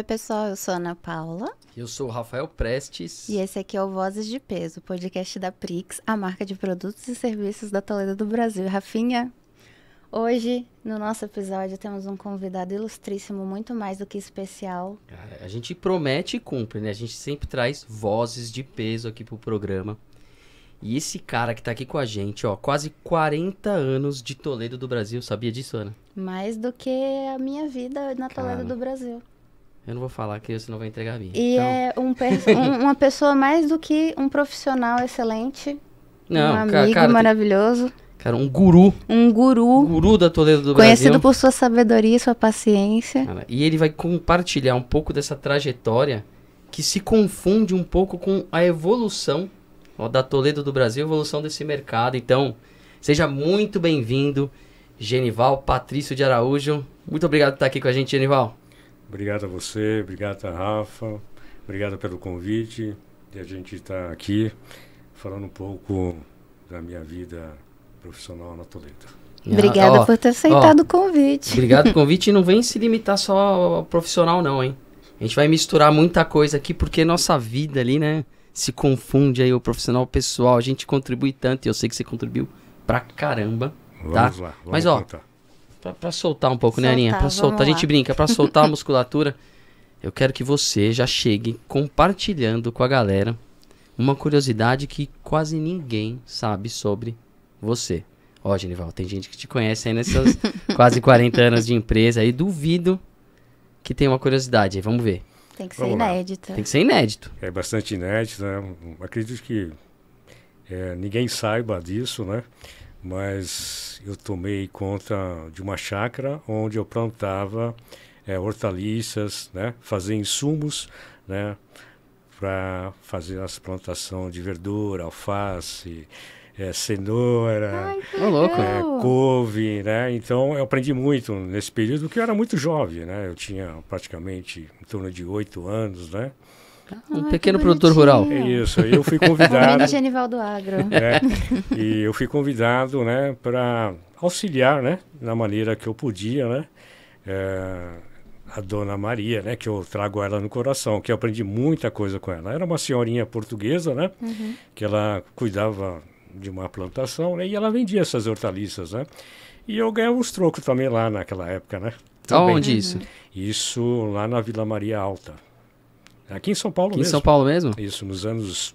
Oi, pessoal, eu sou Ana Paula. Eu sou o Rafael Prestes. E esse aqui é o Vozes de Peso, podcast da Prix, a marca de produtos e serviços da Toledo do Brasil. Rafinha, hoje, no nosso episódio, temos um convidado ilustríssimo, muito mais do que especial. É, a gente promete e cumpre, né? A gente sempre traz vozes de peso aqui pro programa. E esse cara que tá aqui com a gente, ó, quase 40 anos de Toledo do Brasil, sabia disso, Ana? Mais do que a minha vida na cara, Toledo do Brasil. Eu não vou falar que senão vou entregar a minha. E então... é um um, uma pessoa mais do que um profissional excelente. Não, um amigo cara, maravilhoso. Tem... Cara, um guru. Um guru. Guru da Toledo do Conhecido Brasil. por sua sabedoria e sua paciência. Cara, ah, e ele vai compartilhar um pouco dessa trajetória que se confunde um pouco com a evolução ó, da Toledo do Brasil, evolução desse mercado. Então, seja muito bem-vindo, Genival Patrício de Araújo. Muito obrigado por estar aqui com a gente, Genival. Obrigado a você, obrigado a Rafa, obrigado pelo convite de a gente estar aqui falando um pouco da minha vida profissional na Toledo. Obrigada ah, ó, por ter aceitado ó, o convite. Obrigado pelo convite e não vem se limitar só ao profissional não, hein? A gente vai misturar muita coisa aqui porque nossa vida ali, né, se confunde aí o profissional o pessoal. A gente contribui tanto e eu sei que você contribuiu pra caramba, vamos tá? Lá, vamos Mas ó, contar pra, pra soltar um pouco, soltar, né, Aninha? Pra soltar. A gente brinca, pra soltar a musculatura. Eu quero que você já chegue compartilhando com a galera uma curiosidade que quase ninguém sabe sobre você. Ó, Genival, tem gente que te conhece aí nessas quase 40 anos de empresa aí, duvido que tenha uma curiosidade aí, vamos ver. Tem que vamos ser inédito. Lá. Tem que ser inédito. É bastante inédito, né? Acredito que é, ninguém saiba disso, né? Mas eu tomei conta de uma chácara onde eu plantava é, hortaliças, né? fazia insumos né? para fazer as plantação de verdura, alface, é, cenoura, Ai, é, couve, né? Então eu aprendi muito nesse período, que eu era muito jovem, né? Eu tinha praticamente em torno de oito anos, né? Um ah, pequeno produtor rural. É isso, eu fui convidado. Genival do Agro. É, e eu fui convidado, né, para auxiliar, né, na maneira que eu podia, né, é, a dona Maria, né, que eu trago ela no coração, que eu aprendi muita coisa com ela. Era uma senhorinha portuguesa, né, uhum. que ela cuidava de uma plantação, né, e ela vendia essas hortaliças, né. E eu ganhava uns trocos também lá naquela época, né. Também. Onde isso? Isso lá na Vila Maria Alta. Aqui em São Paulo Aqui mesmo. Em São Paulo mesmo? Isso, nos anos.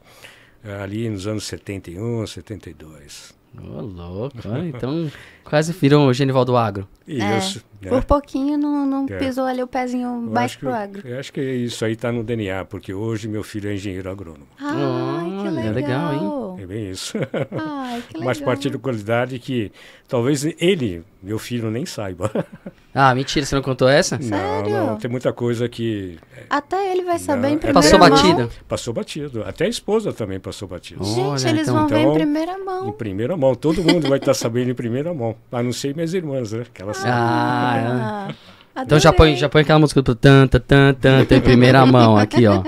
Ah, ali nos anos 71, 72. Ô, oh, louco. Ah, então, quase virou o Genival do Agro. Isso. É, é. Por pouquinho não, não é. pisou ali o pezinho baixo pro agro. Eu acho que isso aí tá no DNA, porque hoje meu filho é engenheiro agrônomo. Ah, que legal. legal, hein? É bem isso. Ai, que legal. Mas particularidade que talvez ele, meu filho, nem saiba. Ah, mentira, você não contou essa? Sério? Não, não, tem muita coisa que... É, Até ele vai saber em é primeira passou mão. Passou batido? Passou batido. Até a esposa também passou batido. Gente, Olha, eles então, vão ver em então, primeira mão. Em primeira mão. Todo mundo vai estar sabendo em primeira mão. A não ser minhas irmãs, né? Que elas ah, sabem. Ah, ah é. Então já põe, já põe aquela música do tanta tanta tanta em primeira mão aqui, ó.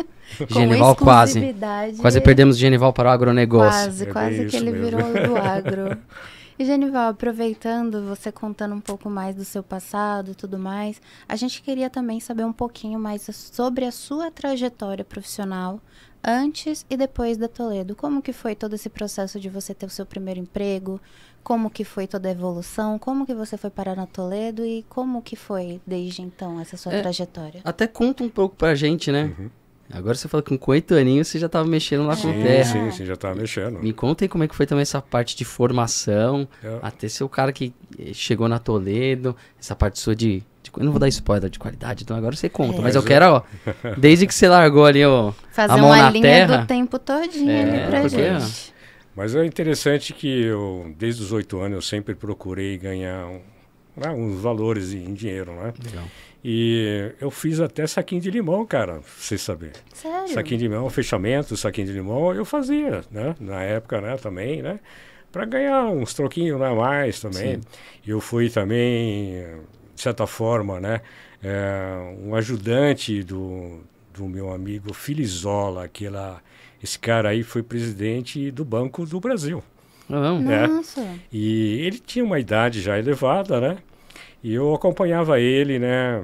Genival quase. Quase perdemos Genival para o agronegócio. Quase, é quase que ele mesmo. virou do agro. E Genival, aproveitando, você contando um pouco mais do seu passado e tudo mais, a gente queria também saber um pouquinho mais sobre a sua trajetória profissional antes e depois da Toledo. Como que foi todo esse processo de você ter o seu primeiro emprego? Como que foi toda a evolução? Como que você foi parar na Toledo e como que foi desde então essa sua é, trajetória? Até conta um pouco pra gente, né? Uhum. Agora você falou que com oito aninhos você já estava mexendo lá com terra. Sim, sim, já estava mexendo. Me contem como é que foi também essa parte de formação, é. até ser o cara que eh, chegou na Toledo, essa parte sua de, de Eu não vou dar spoiler de qualidade, então agora você conta. É. Mas eu é. quero, ó, desde que você largou ali, ó, Fazer a mão uma na linha terra, do tempo todinho é, ali pra porque, gente. Mas é interessante que eu, desde os oito anos, eu sempre procurei ganhar um, né, uns valores em dinheiro, né? Legal. E eu fiz até saquinho de limão, cara, sem saber. Sério? Saquinho de limão, fechamento, saquinho de limão, eu fazia, né? Na época, né, também, né? Para ganhar uns troquinhos né, a mais também. Sim. Eu fui também, de certa forma, né? É, um ajudante do, do meu amigo Filizola, que lá, esse cara aí foi presidente do Banco do Brasil. Não. É. Nossa. E ele tinha uma idade já elevada, né? E eu acompanhava ele, né?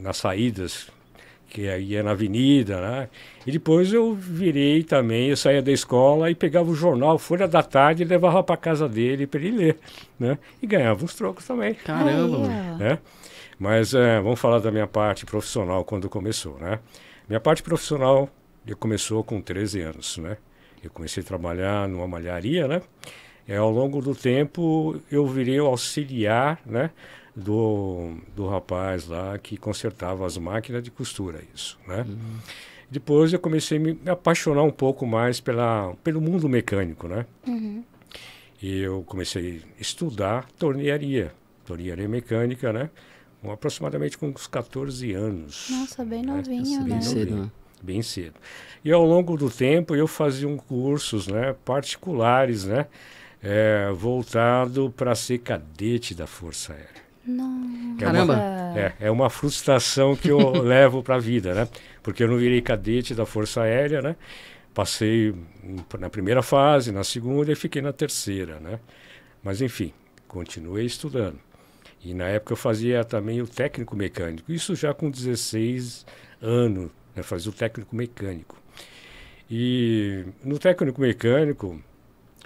Nas saídas, que ia na avenida, né? E depois eu virei também, eu saía da escola e pegava o jornal Folha da Tarde e levava para casa dele para ele ler, né? E ganhava uns trocos também. Caramba! Né? Mas é, vamos falar da minha parte profissional quando começou, né? Minha parte profissional começou com 13 anos, né? Eu comecei a trabalhar numa malharia, né? É, ao longo do tempo eu virei auxiliar, né? Do, do rapaz lá que consertava as máquinas de costura, isso, né? Uhum. Depois eu comecei a me apaixonar um pouco mais pela, pelo mundo mecânico, né? Uhum. E eu comecei a estudar tornearia, tornearia mecânica, né? Com aproximadamente com uns 14 anos. Nossa, bem né? novinho, né? Bem né? né? bem cedo. E ao longo do tempo eu fazia um cursos né, particulares, né, é, voltado para ser cadete da Força Aérea. Não. É Caramba! Uma, é, é uma frustração que eu levo para a vida, né? Porque eu não virei cadete da Força Aérea, né? Passei na primeira fase, na segunda e fiquei na terceira, né? Mas enfim, continuei estudando. E na época eu fazia também o técnico mecânico, isso já com 16 anos, né, o técnico mecânico. E no técnico mecânico,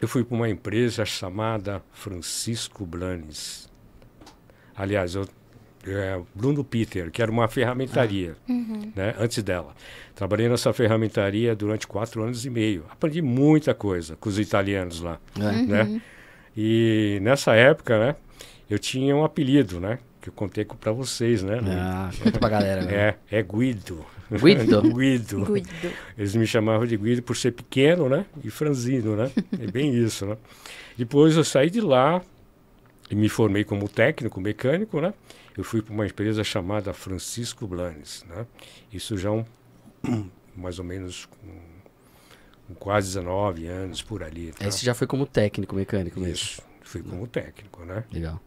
eu fui para uma empresa chamada Francisco Blanes. Aliás, eu, é, Bruno Peter, que era uma ferramentaria, ah. uhum. né, antes dela. Trabalhei nessa ferramentaria durante quatro anos e meio. Aprendi muita coisa com os italianos lá, é. né. uhum. né? E nessa época, né, eu tinha um apelido, né? Que eu contei para vocês, né? Ah, conta pra galera. Né? É, é Guido. Guido. Guido. Eles me chamavam de Guido por ser pequeno, né? E franzino, né? É bem isso, né? Depois eu saí de lá e me formei como técnico mecânico, né? Eu fui para uma empresa chamada Francisco Blanes, né? Isso já é um, mais ou menos um, quase 19 anos por ali. Tá? Esse já foi como técnico mecânico mesmo? Isso, fui como técnico, né? Legal.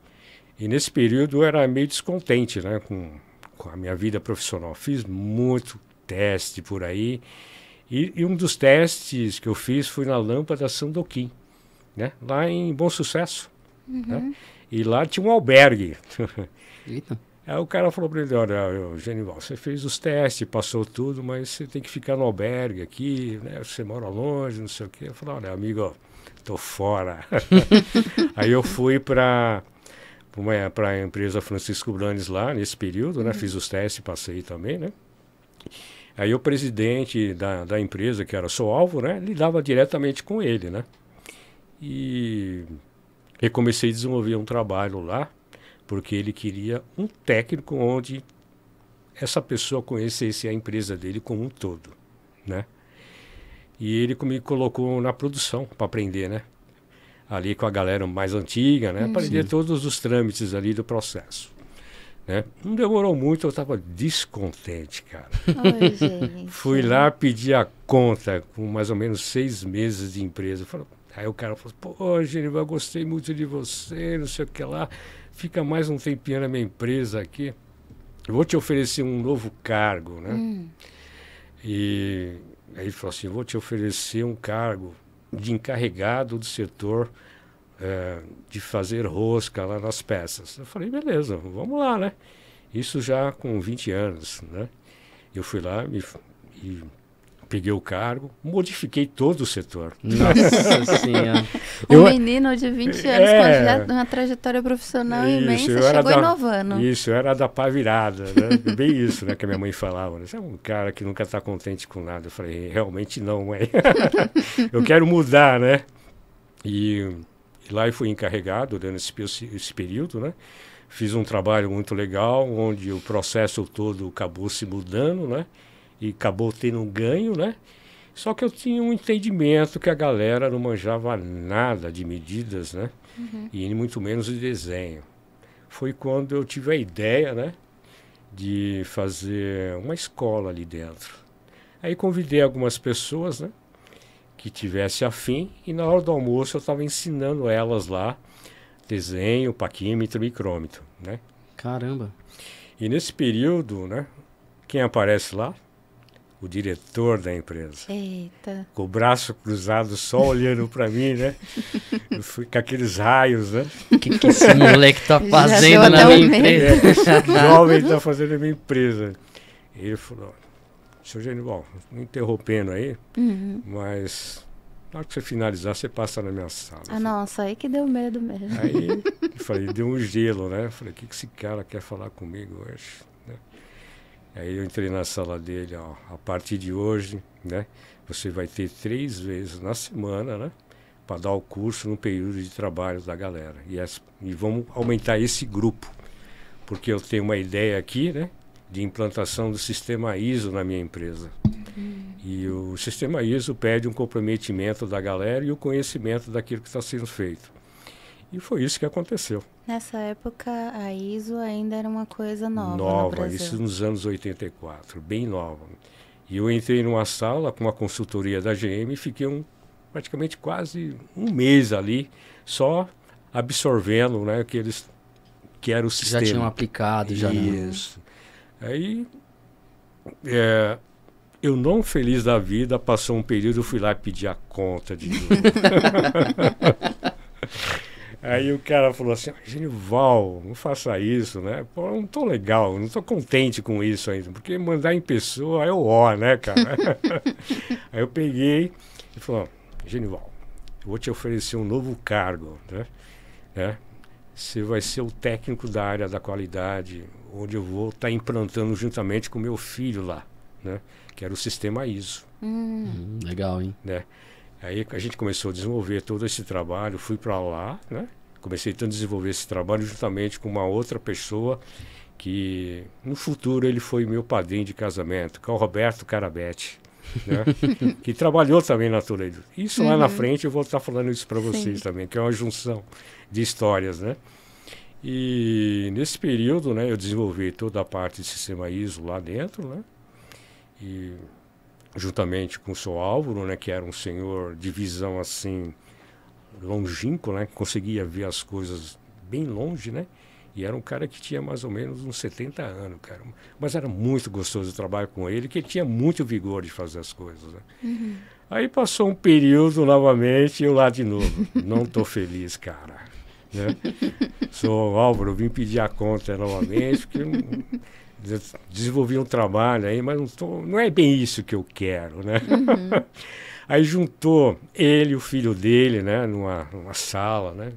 E nesse período eu era meio descontente, né? Com com a minha vida profissional. Fiz muito teste por aí. E, e um dos testes que eu fiz foi na lâmpada Sandoquim, né? lá em Bom Sucesso. Né? Uhum. Né? E lá tinha um albergue. Eita. Aí o cara falou para ele, olha, Genival, você fez os testes, passou tudo, mas você tem que ficar no albergue aqui, né? Você mora longe, não sei o quê. Eu falei, olha, amigo, tô fora. Aí eu fui para para a empresa Francisco Branes lá nesse período, né? Uhum. Fiz os testes, passei também, né? Aí o presidente da, da empresa, que era o seu alvo, né? Lidava diretamente com ele, né? E eu comecei a desenvolver um trabalho lá, porque ele queria um técnico onde essa pessoa conhecesse a empresa dele como um todo, né? E ele me colocou na produção para aprender, né? ali com a galera mais antiga, né? Uhum. Para ter todos os trâmites ali do processo. Né? Não demorou muito, eu estava descontente, cara. Oi, Fui lá pedir a conta com mais ou menos seis meses de empresa. aí o cara falou, pô, eu gostei muito de você, não sei o que lá. Fica mais um tempinho na minha empresa aqui. Eu vou te oferecer um novo cargo, né? Hum. E aí ele falou assim, vou te oferecer um cargo de encarregado do setor é, de fazer rosca lá nas peças. Eu falei, beleza, vamos lá, né? Isso já com 20 anos, né? Eu fui lá me, e peguei o cargo, modifiquei todo o setor. Nossa senhora. um menino de 20 anos é, com uma trajetória profissional isso, imensa, chegou da, inovando. Isso, era da pá virada, né? bem isso né, que a minha mãe falava. Né? Você é um cara que nunca está contente com nada. Eu falei, realmente não, mãe. eu quero mudar, né? E, e lá eu fui encarregado durante né, esse, esse período, né? Fiz um trabalho muito legal, onde o processo todo acabou se mudando, né? e acabou tendo um ganho, né? Só que eu tinha um entendimento que a galera não manjava nada de medidas, né? Uhum. E muito menos de desenho. Foi quando eu tive a ideia, né? De fazer uma escola ali dentro. Aí convidei algumas pessoas, né? Que tivesse afim. E na hora do almoço eu estava ensinando elas lá desenho, paquímetro micrômetro, né? Caramba! E nesse período, né? Quem aparece lá? o diretor da empresa. Eita. Com o braço cruzado, só olhando para mim, né? com aqueles raios, né? O que, que esse moleque tá fazendo na minha empresa? É, esse tá. jovem tá fazendo na minha empresa. E ele falou, seu bom, me interrompendo aí, uhum. mas na hora que você finalizar, você passa na minha sala. Ah, nossa, aí que deu medo mesmo. Aí eu falei, deu um gelo, né? Eu falei, o que, que esse cara quer falar comigo hoje? Aí eu entrei na sala dele, ó, a partir de hoje, né? Você vai ter três vezes na semana, né? Para dar o curso no período de trabalho da galera. E, as, e vamos aumentar esse grupo. Porque eu tenho uma ideia aqui, né? De implantação do sistema ISO na minha empresa. E o sistema ISO pede um comprometimento da galera e o conhecimento daquilo que está sendo feito. E foi isso que aconteceu. Nessa época, a ISO ainda era uma coisa nova. Nova, no isso nos anos 84, bem nova. E eu entrei numa sala com a consultoria da GM e fiquei um, praticamente quase um mês ali, só absorvendo né, que eles que era o sistema. Já tinham aplicado, já. Né? Isso. Não. Aí é, eu não feliz da vida, passou um período, eu fui lá pedir a conta de Aí o cara falou assim, ah, Genival, não faça isso, né? Pô, não tô legal, não tô contente com isso ainda, porque mandar em pessoa é o ó, né, cara? Aí eu peguei e falou, Genival, eu vou te oferecer um novo cargo, né? né? Você vai ser o técnico da área da qualidade, onde eu vou estar tá implantando juntamente com meu filho lá, né? Que era o sistema ISO. Hum, legal, hein? Né? Aí a gente começou a desenvolver todo esse trabalho, fui para lá, né? Comecei então a desenvolver esse trabalho juntamente com uma outra pessoa que no futuro ele foi meu padrinho de casamento, que é o Roberto Carabete, né? que trabalhou também na Toledo. Isso uhum. lá na uhum. frente eu vou estar tá falando isso para vocês Sim. também, que é uma junção de histórias, né? E nesse período, né, eu desenvolvi toda a parte de sistema ISO lá dentro, né? E juntamente com o seu Álvaro, né, que era um senhor de visão assim longínquo, né, que conseguia ver as coisas bem longe, né? E era um cara que tinha mais ou menos uns 70 anos, cara. Mas era muito gostoso o trabalho com ele, que ele tinha muito vigor de fazer as coisas. Né? Uhum. Aí passou um período novamente e eu lá de novo. Não tô feliz, cara. Né? Sou Álvaro, vim pedir a conta novamente, porque desenvolvi um trabalho aí, mas não, tô, não é bem isso que eu quero, né? Uhum. aí juntou ele e o filho dele, né, numa, numa sala, né,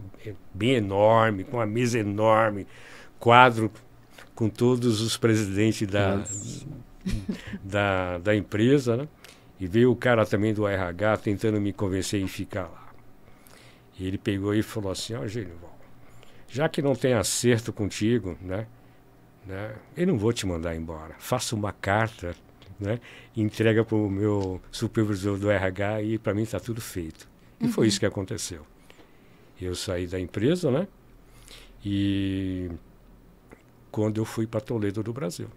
bem enorme, com uma mesa enorme, quadro com todos os presidentes da, da, da empresa, né? E veio o cara também do RH tentando me convencer em ficar lá. E ele pegou e falou assim, ó, oh, Genival, já que não tem acerto contigo, né? Né? Eu não vou te mandar embora. Faça uma carta, né? entrega para o meu supervisor do RH e para mim está tudo feito. E uhum. foi isso que aconteceu. Eu saí da empresa, né? E quando eu fui para Toledo do Brasil,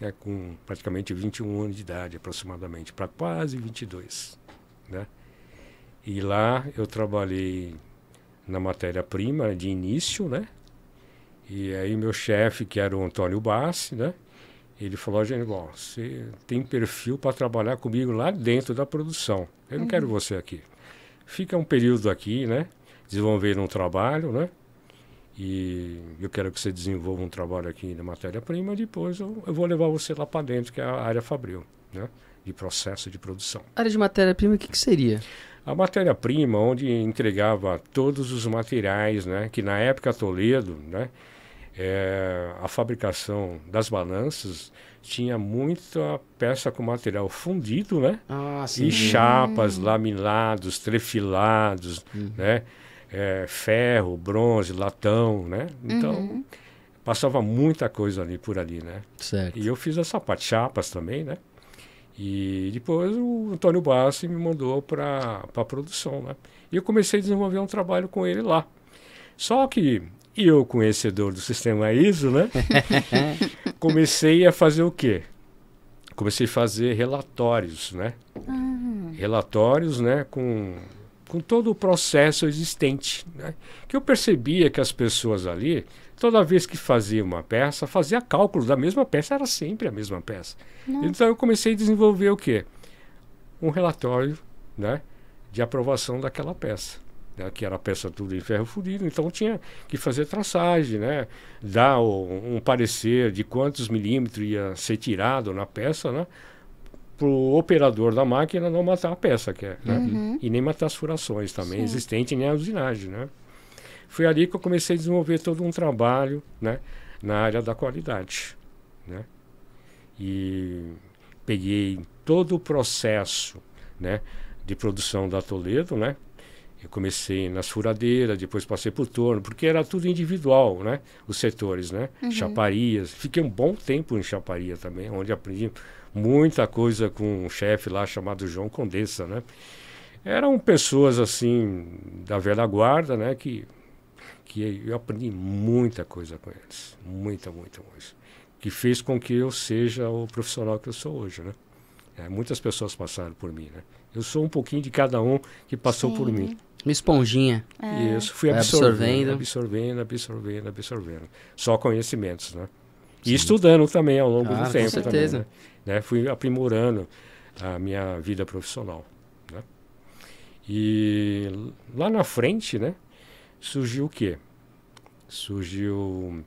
né? com praticamente 21 anos de idade, aproximadamente, para quase 22, né? E lá eu trabalhei na matéria-prima de início, né? E aí meu chefe, que era o Antônio Bassi, né? Ele falou, Genival, você tem perfil para trabalhar comigo lá dentro da produção. Eu não uhum. quero você aqui. Fica um período aqui, né? Desenvolvendo um trabalho, né? E eu quero que você desenvolva um trabalho aqui na matéria-prima. Depois eu, eu, vou levar você lá para dentro, que é a área fabril, né? De processo de produção. A área de matéria-prima, o que, que seria? A matéria-prima, onde entregava todos os materiais, né? Que na época Toledo, né? é, a fabricação das balanças tinha muita peça com material fundido, né? Ah, sim. E chapas, laminados, trefilados, uhum. né? É, ferro, bronze, latão, né? Então, uhum. passava muita coisa ali por ali, né? Certo. E eu fiz essa parte, chapas também, né? E depois o Antônio Bassi me mandou para a produção, né? E eu comecei a desenvolver um trabalho com ele lá. Só que e eu, conhecedor do sistema ISO, né? comecei a fazer o quê? Comecei a fazer relatórios, né? Ah. Relatórios, né? Com, com todo o processo existente, né? Que eu percebia que as pessoas ali, toda vez que fazia uma peça, fazia cálculos da mesma peça, era sempre a mesma peça. Nossa. Então eu comecei a desenvolver o quê? Um relatório, né? De aprovação daquela peça né, que era peça tudo em ferro fundido, então tinha que fazer traçagem, né, dar o, um parecer de quantos milímetros ia ser tirado na peça, né, para o operador da máquina não matar a peça, que é, né, uhum. e nem matar as furações também existentes nem a usinagem, né. Foi ali que eu comecei a desenvolver todo um trabalho, né, na área da qualidade, né, e peguei todo o processo, né, de produção da Toledo, né, eu comecei nas furadeiras, depois passei por torno, porque era tudo individual, né? Os setores, né? Uhum. Chaparias. Fiquei um bom tempo em chaparia também, onde aprendi muita coisa com um chefe lá chamado João Condessa, né? Eram pessoas assim da velha guarda, né? Que, que eu aprendi muita coisa com eles, muita, muita coisa, que fez com que eu seja o profissional que eu sou hoje, né? É, muitas pessoas passaram por mim, né? Eu sou um pouquinho de cada um que passou Sim. por mim. Uma esponjinha. É. Isso, fui absorvendo, absorvendo, absorvendo, absorvendo, Só conhecimentos, né? Sim. E estudando também ao longo do ah, tempo. Com certeza. Também, né? Né? Fui aprimorando a minha vida profissional. Né? E lá na frente, né? Surgiu o quê? Surgiu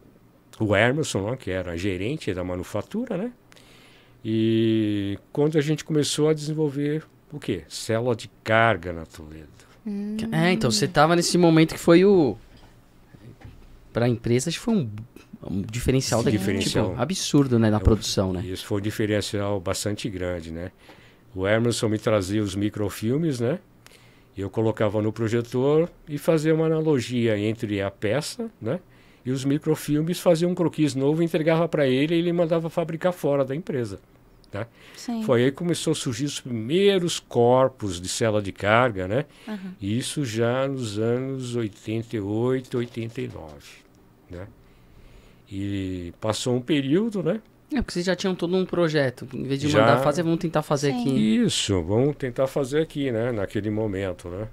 o Emerson, né, que era gerente da manufatura, né? E quando a gente começou a desenvolver o quê? Célula de carga na Toledo. Hum. É, então você tava nesse momento que foi o. Pra empresa, acho que foi um, um diferencial Sim, daqui. Tipo, diferencial. Tipo, absurdo, né? Na é, produção, né? Isso foi um diferencial bastante grande, né? O Emerson me trazia os microfilmes, né? Eu colocava no projetor e fazia uma analogia entre a peça, né? E os microfilmes, fazia um croquis novo, entregava para ele e ele mandava fabricar fora da empresa. Né? Sim. Foi aí que começou a surgir os primeiros corpos de cela de carga, né? Uhum. Isso já nos anos 88, 89, né? E passou um período, né? É, porque vocês já tinham todo um projeto. Em vez de já... mandar fazer, vamos tentar fazer Sim. aqui. Isso, vamos tentar fazer aqui, né? Naquele momento, né?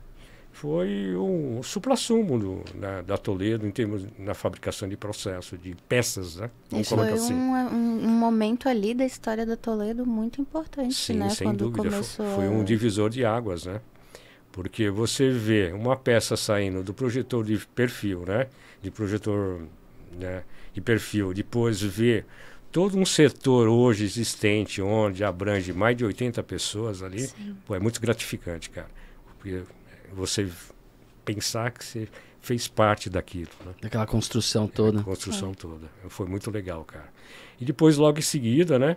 foi um supra-sumo da, da Toledo em termos na fabricação de processo, de peças, né? Isso foi assim. É, um, um, momento ali da história da Toledo muito importante, Sim, né? sem Quando dúvida. Começou... Foi, foi um divisor de águas, né? Porque você vê uma peça saindo do projetor de perfil, né? De projetor né? de perfil, depois vê todo um setor hoje existente, onde abrange mais de 80 pessoas ali, pô, é muito gratificante, cara. Porque você pensar que você fez parte daquilo. Né? Daquela construção toda. É, construção é. toda. Foi muito legal, cara. E depois, logo em seguida, né?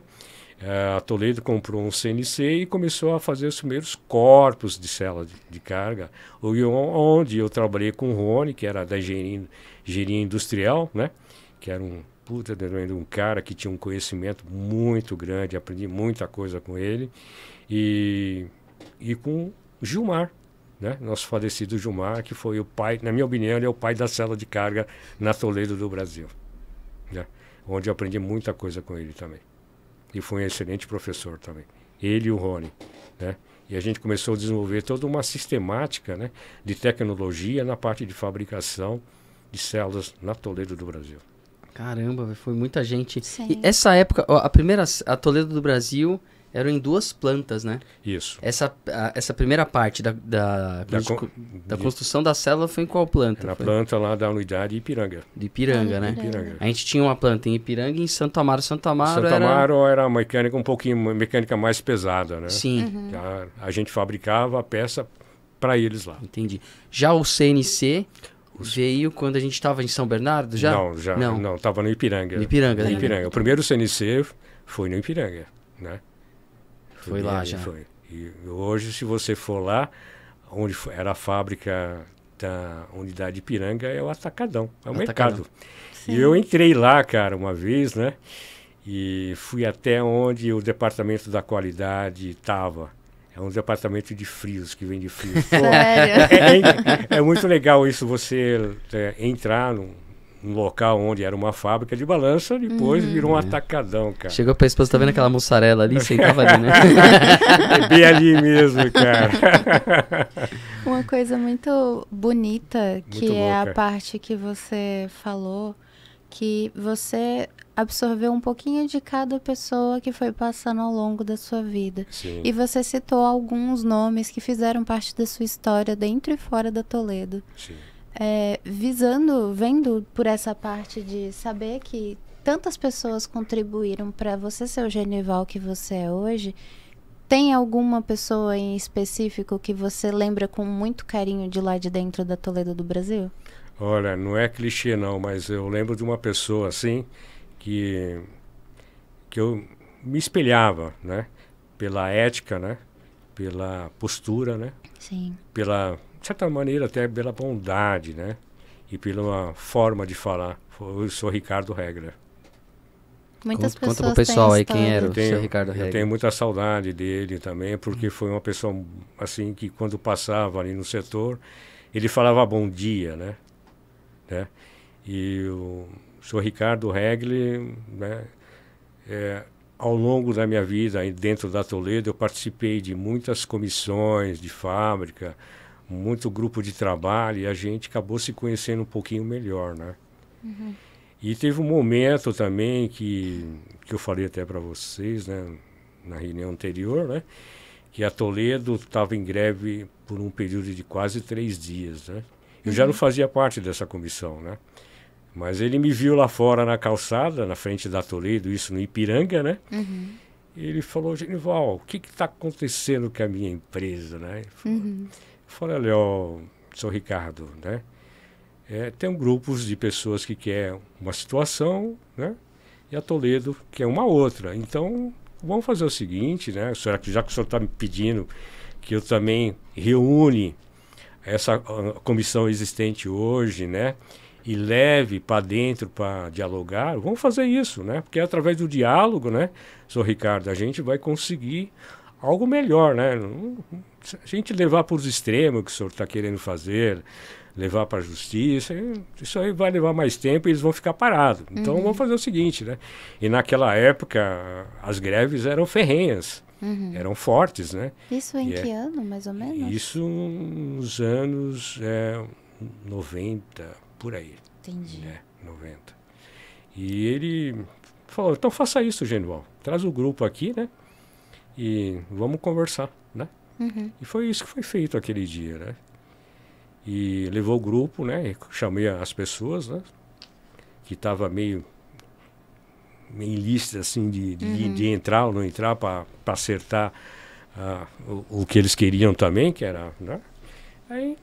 Eh, a Toledo comprou um CNC e começou a fazer os primeiros corpos de célula de, de carga, é onde eu trabalhei com o Rony, que era da engenharia, industrial, né? Que era um puta de um cara que tinha um conhecimento muito grande, aprendi muita coisa com ele. E, e com Gilmar, né? nosso falecido Gilmar, que foi o pai, na minha opinião, ele é o pai da cela de carga na Toledo do Brasil, né? onde eu aprendi muita coisa com ele também. E foi um excelente professor também, ele e o Rony. Né? E a gente começou a desenvolver toda uma sistemática né, de tecnologia na parte de fabricação de células na Toledo do Brasil. Caramba, foi muita gente. Sim. E essa época, a primeira a Toledo do Brasil, eram em duas plantas, né? Isso. Essa, a, essa primeira parte da, da, da, con da construção da célula foi em qual planta? Na planta lá da unidade Ipiranga. De Ipiranga, né? Ipiranga. A gente tinha uma planta em Ipiranga e em Santo Amaro. Santo Amaro, Santo Amaro era... era mecânica um pouquinho, mecânica mais pesada, né? Sim. Uhum. A, a gente fabricava a peça para eles lá. Entendi. Já o CNC Os... veio quando a gente estava em São Bernardo, já? Não, já. Não, estava no Ipiranga. No Ipiranga, né? Ipiranga. O primeiro CNC foi no Ipiranga, né? Foi lá já. Foi. E hoje, se você for lá, onde era a fábrica da unidade Piranga, é o Atacadão, é o Atacadão. mercado. Sim. E eu entrei lá, cara, uma vez, né? E fui até onde o departamento da qualidade estava. É um departamento de frios, que vende frios. Pô, é, é, é, muito legal isso, você é, entrar num, um local onde era uma fábrica de balança, depois uhum. virou um é. atacadão, cara. Chegou pra esposa, tá vendo aquela mussarela ali? Sentava ali, né? bem ali mesmo, cara. Uma coisa muito bonita, que é a parte que você falou, que você absorveu um pouquinho de cada pessoa que foi passando ao longo da sua vida. Sim. E você citou alguns nomes que fizeram parte da sua história dentro e fora da Toledo. Sim é, visando, vendo por essa parte de saber que tantas pessoas contribuíram para você ser o genival que você é hoje, tem alguma pessoa em específico que você lembra com muito carinho de lá de dentro da Toledo do Brasil? Olha, não é clichê não, mas eu lembro de uma pessoa assim que que eu me espelhava, né? Pela ética, né? Pela postura, né? Sim. Pela de certa maneira, até pela bondade, né? E pela forma de falar. Eu sou Ricardo Regra. Muitas conta, pessoas conta pro pessoal aí quem era o tenho, seu Ricardo Regra. Eu tenho muita saudade dele também, porque foi uma pessoa assim que quando passava ali no setor, ele falava bom dia, né? né? E o sou Ricardo Regli, né? É, ao longo da minha vida dentro da Toledo, eu participei de muitas comissões de fábrica, muito grupo de trabalho e a gente acabou se conhecendo um pouquinho melhor, né? Uhum. E teve um momento também que, que eu falei até para vocês, né? Na reunião anterior, né? Que a Toledo estava em greve por um período de quase três dias, né? Eu uhum. já não uhum. fazia parte dessa comissão, né? Mas ele me viu lá fora na calçada, na frente da Toledo, isso no Ipiranga, né? Uhum. Ele falou, Genival, o que está acontecendo com a minha empresa, né? Ele falou, uhum. Falei, olha, ó, sou Ricardo, né? É, tem grupos de pessoas que querem uma situação, né? E a Toledo quer uma outra. Então, vamos fazer o seguinte, né? que já que o senhor está me pedindo que eu também reúne essa ah, comissão existente hoje, né? E leve para dentro para dialogar, vamos fazer isso, né? Porque é através do diálogo, né, senhor Ricardo, a gente vai conseguir algo melhor, né? Se a gente levar para os extremos que o senhor está querendo fazer, levar para a justiça, isso aí vai levar mais tempo e eles vão ficar parados. Então uhum. vamos fazer o seguinte, né? E naquela época as greves eram ferrenhas, uhum. eram fortes, né? Isso em e é que é, ano, mais ou menos? Isso nos anos é, 90, por aí. Entendi. Né? 90. E ele falou, então faça isso, Genival. Traz o grupo aqui, né? e vamos conversar, né? Uhum. E foi isso que foi feito aquele dia, né? E levou o grupo, né? Chamei as pessoas, né? Que estava meio em lista assim de, de, uhum. de, entrar ou não entrar para acertar uh, o, o, que eles queriam também, que era. Né? Aí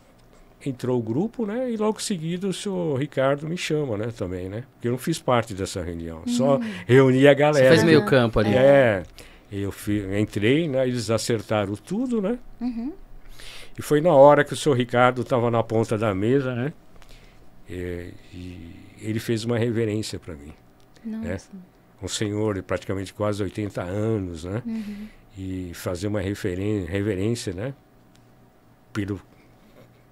entrou o grupo, né? E logo seguido o senhor Ricardo me chama, né? Também, né? Porque eu não fiz parte dessa reunião, uhum. só reuni a galera. Você fez meio campo ali. É. Eu fui, entrei, né? Eles acertaram tudo, né? Uhum. E foi na hora que o senhor Ricardo estava na ponta da mesa, né? E, é, e ele fez uma reverência para mim. Né? Nossa. Né? Um senhor de praticamente quase 80 anos, né? Uhum. E fazer uma reverência, né? Pelo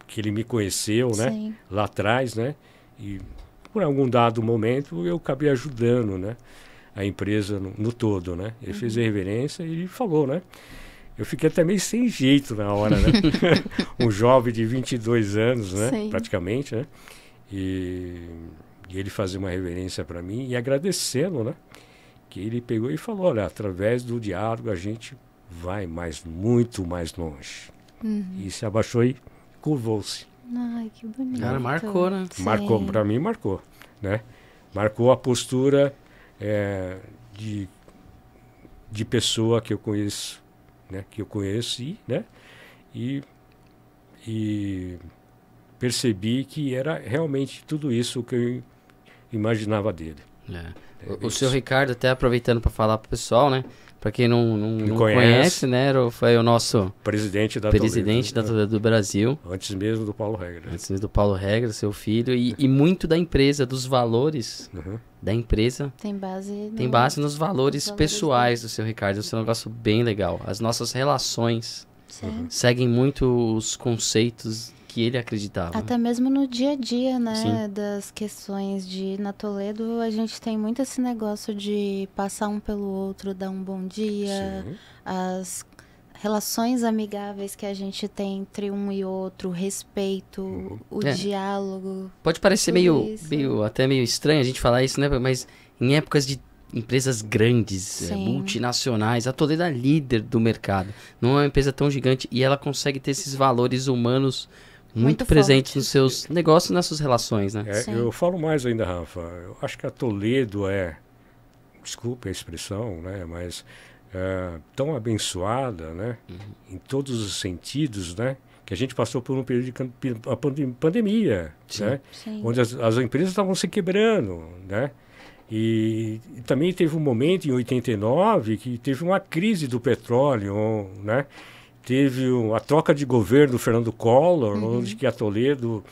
que ele me conheceu, né? Sim. Lá atrás, né? E por algum dado momento eu acabei ajudando, né? a empresa no, no todo, né? Ele uhum. fez a reverência e falou, né? Eu fiquei até meio sem jeito na hora, né? um jovem de 22 anos, né? Sim. Praticamente, né? E, e ele fazer uma reverência para mim e agradecendo, né? Que ele pegou e falou, olha, através do diálogo a gente vai mais, muito mais longe. Uhum. E se abaixou e curvou-se. Ai, que bonito. Cara, marcou, né? Marcou, para mim marcou, né? Marcou a postura é, de, de pessoa que eu conheço, né, que eu conheci, né, e, e percebi que era realmente tudo isso que eu imaginava dele. É. O, é o seu Ricardo, até aproveitando para falar para o pessoal, né? Para quem não, não, não conhece, conhece, né? Foi o nosso presidente da presidente da, do Brasil. Antes mesmo do Paulo Regra. Antes mesmo do Paulo Regra, seu filho. E, e muito da empresa, dos valores uhum. da empresa. Tem base, no, tem base nos valores, valores pessoais do seu Ricardo. Isso é um negócio bem legal. As nossas relações. Uhum. Seguem muito os conceitos que ele acreditava. Até né? mesmo no dia a dia, né? Sim. Das questões de. Na Toledo, a gente tem muito esse negócio de passar um pelo outro, dar um bom dia, Sim. as relações amigáveis que a gente tem entre um e outro, respeito, uhum. o é. diálogo. Pode parecer meio, meio, até meio estranho a gente falar isso, né? Mas em épocas de empresas grandes, é, multinacionais. A Toledo é líder do mercado. Não é uma empresa tão gigante e ela consegue ter esses valores humanos muito, muito presente nos seus negócios e nas suas relações, né? É, eu falo mais ainda, Rafa. Eu acho que a Toledo é, desculpe a expressão, né? Mas é, tão abençoada, né? Uhum. Em todos os sentidos, né? Que a gente passou por um período de pandemia, Sim. né? Sim. Onde as, as empresas estavam se quebrando, né? E, e, também teve um momento em 89 que teve uma crise do petróleo, né? teve a troca de governo do Fernando Collor, uhum. onde que a Toledo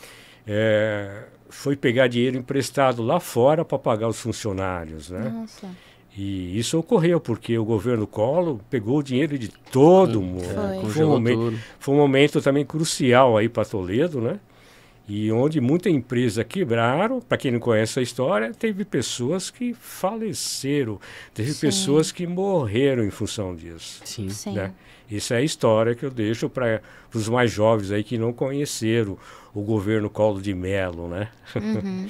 é, foi pegar dinheiro emprestado lá fora para pagar os funcionários, né? Nossa. E isso ocorreu porque o governo Collor pegou o dinheiro de todo mundo. Foi. Foi, um momento, foi um momento também crucial aí para Toledo, né? E onde muita empresa quebraram, para quem não conhece a história, teve pessoas que faleceram, teve Sim. pessoas que morreram em função disso. Sim. Né? Sim. Isso é a história que eu deixo para os mais jovens aí que não conheceram o governo Colo de Melo, né? Uhum.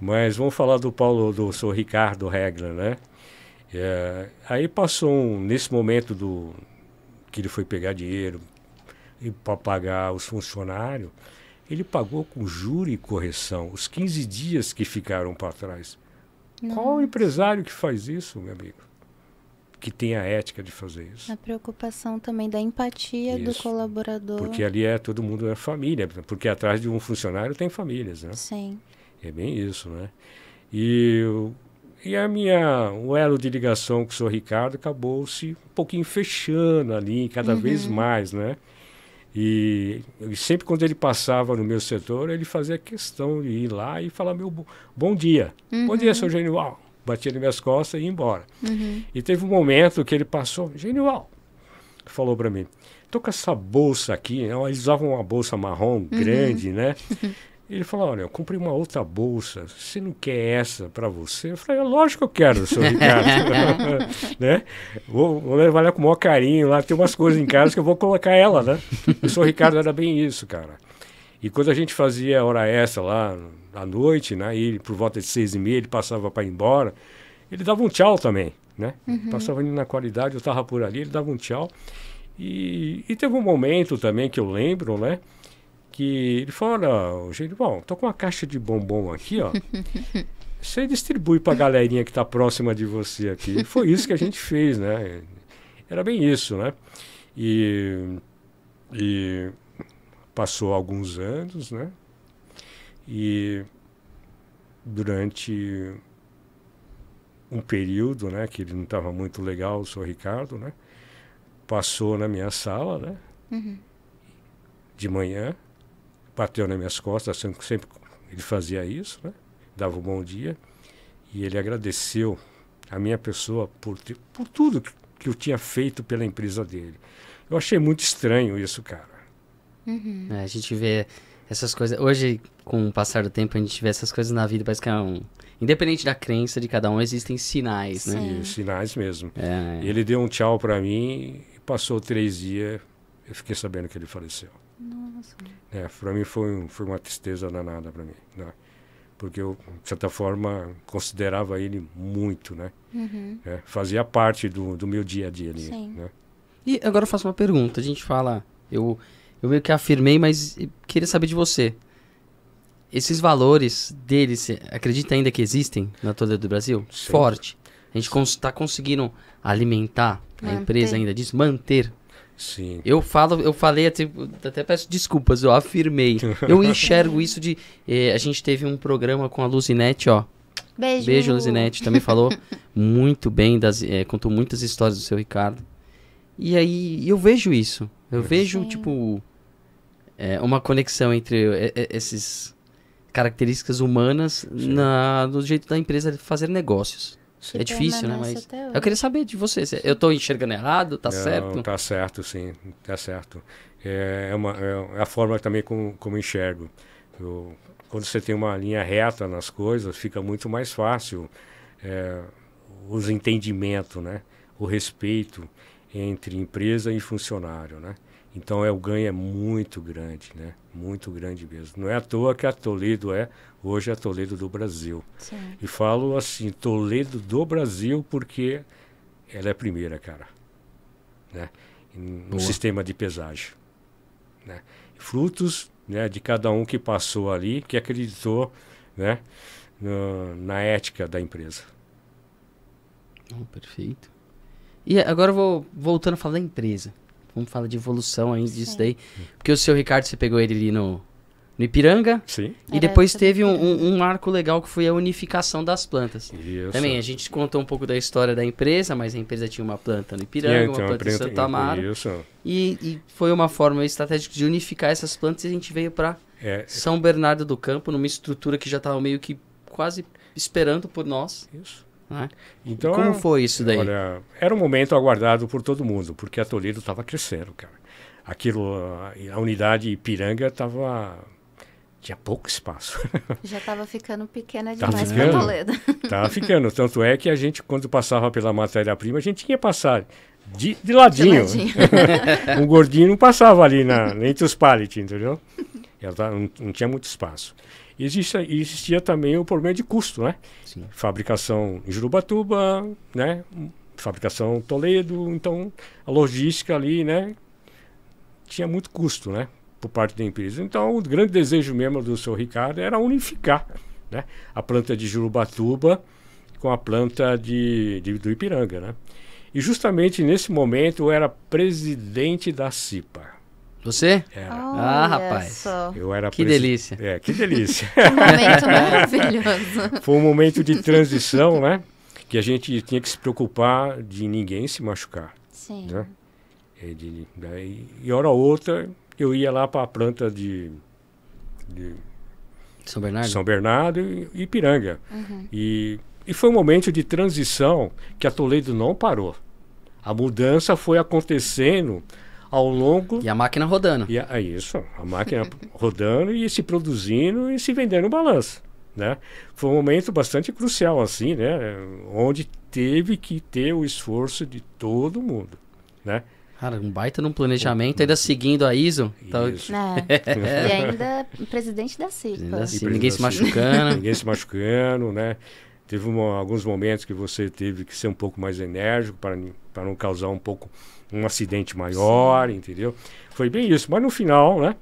Mas vamos falar do Paulo, do seu Ricardo Regla, né? É, aí passou um, nesse momento do que ele foi pegar dinheiro e para pagar os funcionários, ele pagou com juro e correção os 15 dias que ficaram para trás. Nossa. Qual empresário que faz isso, meu amigo? que tenha ética de fazer isso. A preocupação também da empatia isso. do colaborador. Porque ali é todo mundo é família, porque atrás de um funcionário tem famílias, né? Sim. É bem isso, né? E, e a minha, o elo de ligação com o senhor Ricardo acabou se um pouquinho fechando ali, cada uhum. vez mais, né? E, e, sempre quando ele passava no meu setor, ele fazia questão de ir lá e falar meu bom dia. Uhum. Bom dia, seu Genival batia nas minhas costas e ia embora. Uhum. E teve um momento que ele passou, genial, falou para mim, tô com essa bolsa aqui, eles usavam uma bolsa marrom uhum. grande, uhum. né? Ele falou, olha, eu comprei uma outra bolsa, você não quer essa para você? Eu falei, é lógico que eu quero, seu Ricardo. né? vou, vou levar ela com o maior carinho lá, tem umas coisas em casa que eu vou colocar ela, né? O seu Ricardo era bem isso, cara. E quando a gente fazia hora extra lá à noite, né? Ele, por volta de seis e meia, ele passava para ir embora. Ele dava um tchau também, né? Uhum. Passava ali na qualidade, eu estava por ali, ele dava um tchau. E, e, teve um momento também que eu lembro, né? Que ele falou, olha, gente, bom, tô com uma caixa de bombom aqui, ó. Você distribui para a galerinha que está próxima de você aqui. foi isso que a gente fez, né? Era bem isso, né? E, e Passou alguns anos, né? E durante um período, né, que ele não estava muito legal, o senhor Ricardo, né? Passou na minha sala, né? Uhum. De manhã, bateu nas minhas costas, sempre, assim, sempre ele fazia isso, né? Dava um bom dia e ele agradeceu a minha pessoa por, por tudo que eu tinha feito pela empresa dele. Eu achei muito estranho isso, cara. Uhum. É, a gente vê essas coisas. Hoje, com o passar do tempo, a gente vê essas coisas na vida, parece que é um. Independente da crença de cada um, existem sinais, né? Sim. né? sinais mesmo. É. é. Ele deu um tchau para mim, passou três dias, eu fiquei sabendo que ele faleceu. Nossa. É, para mim foi, foi uma tristeza danada para mim, né? Porque eu, de certa forma, considerava ele muito, né? Uhum. É, fazia parte do, do meu dia a dia ali, Sim. né? E agora eu faço uma pergunta. A gente fala, eu eu meio que afirmei, mas queria saber de você. Esses valores deles, acredita ainda que existem na toda do Brasil? Sim. Forte. A gente está conseguindo alimentar a empresa ainda disso, manter. Sim. Eu falo, eu falei até, até peço desculpas, eu afirmei. Eu enxergo isso de. Eh, a gente teve um programa com a Luzinete, ó. Beijo. Beijo, Luzinete. Também falou muito bem, das, eh, contou muitas histórias do seu Ricardo. E aí eu vejo isso. Eu vejo, Sim. tipo, é, uma conexão entre é, é, essas características humanas na, no jeito da empresa fazer negócios. É difícil, né? Mas eu queria saber de você. Eu estou enxergando errado? Tá Não, certo? Tá certo, sim. Tá certo. É, é uma, é a forma também como, como enxergo. Eu, quando você tem uma linha reta nas coisas, fica muito mais fácil é, os entendimentos, né? O respeito entre empresa e funcionário, né? Então é, o ganho é muito grande, né? Muito grande mesmo. Não é à toa que a Toledo é, hoje, a Toledo do Brasil. Sim. E falo assim, Toledo do Brasil, porque ela é a primeira, cara. Né? No Boa. sistema de pesagem. Né? Frutos né, de cada um que passou ali, que acreditou né, no, na ética da empresa. Oh, perfeito. E agora eu vou voltando a falar da empresa. Vamos falar de evolução ainda disso daí. Porque o seu Ricardo, você pegou ele ali no, no Ipiranga. Sim. E Era depois teve um, um, um, arco legal que foi a unificação das plantas. Isso. Também a gente contou um pouco da história da empresa, mas a empresa tinha uma planta no Ipiranga, então, uma planta em Santa Amaro. Isso. E, e, foi uma forma estratégica de unificar essas plantas e a gente veio para é, São Bernardo do Campo, numa estrutura que já estava meio que quase esperando por nós. Isso. Né? Então, como foi isso daí? Olha, era um momento aguardado por todo mundo, porque a Toledo estava crescendo, cara. Aquilo, a unidade Ipiranga estava tinha pouco espaço. Já estava ficando pequena demais tá ficando, Toledo. Estava ficando. Tanto é que a gente, quando passava pela matéria-prima, a gente tinha que passar de, de ladinho. De ladinho. um gordinho não passava ali na, entre os pallets, entendeu? Tava, não, não, tinha muito espaço existia também o problema de custo, né? Sim. Fabricação em Jurubatuba, né? Fabricação Toledo, então a logística ali, né? Tinha muito custo, né? Por parte da empresa. Então o grande desejo mesmo do seu Ricardo era unificar, né? A planta de Jurubatuba com a planta de, de do Ipiranga, né? E justamente nesse momento eu era presidente da CIPA. Você? Era. É. Ah, rapaz. Eu era que presi... delícia. É, que delícia. um momento maravilhoso. Foi um momento de transição, né? Que a gente tinha que se preocupar de ninguém se machucar. Sim. Né? E, é, de, daí, e hora ou outra, eu ia lá para a planta de, de, São Bernardo, São Bernardo e Ipiranga. Uhum. E, e foi um momento de transição que a Toledo não parou. A mudança foi acontecendo ao longo. E a máquina rodando. E a, é isso, a máquina rodando e se produzindo e se vendendo balança balanço. Né? Foi um momento bastante crucial, assim, né? Onde teve que ter o esforço de todo mundo, né? Cara, um baita num planejamento, ainda seguindo a ISO. Então... É. e ainda presidente da CIPA. Ninguém da se machucando. Ninguém se machucando, né? Teve uma, alguns momentos que você teve que ser um pouco mais enérgico para, para não causar um pouco um acidente maior, Sim. entendeu? Foi bem isso. Mas no final, né?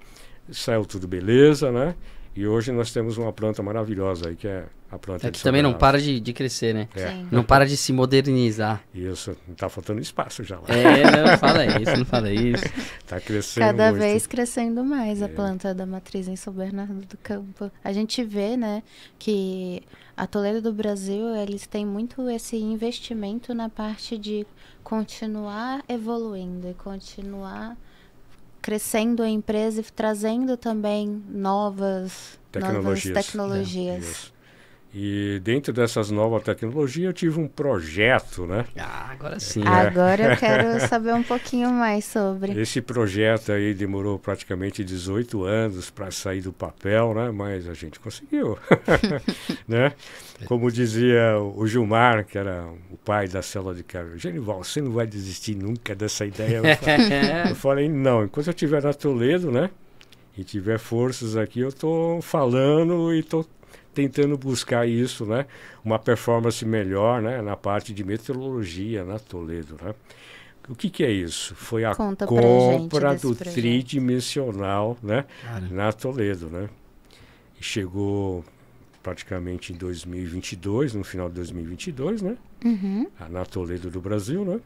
Saiu tudo beleza, né? E hoje nós temos uma planta maravilhosa aí, que é a planta é que também não para de, de crescer, né? É. Não para de se modernizar. Isso, tá faltando espaço já lá. É, não fala isso, não fala isso. Tá crescendo Cada muito. vez crescendo mais é. a planta da matriz em São Bernardo do Campo. A gente vê, né, que a Toledo do Brasil, eles têm muito esse investimento na parte de continuar evoluindo e continuar crescendo a empresa e trazendo também novas tecnologias. Novas tecnologias. É, e dentro dessas novas tecnologias eu tive um projeto, né? Ah, agora sim. É. Agora eu quero saber um pouquinho mais sobre. Esse projeto aí demorou praticamente 18 anos para sair do papel, né? Mas a gente conseguiu, né? Como dizia o Gilmar, que era o pai da célula de carro, Genival, você não vai desistir nunca dessa ideia. Eu falei, não, enquanto eu estiver na Toledo, né? E tiver forças aqui, eu tô falando e tô tentando buscar isso, né? Uma performance melhor, né? Na parte de meteorologia, na né, Toledo, né? O que, que é isso? Foi a Conta compra do projeto. tridimensional, né? Cara. Na Toledo, né? Chegou praticamente em 2022, no final de 2022, né? Uhum. Ah, na Toledo do Brasil, né?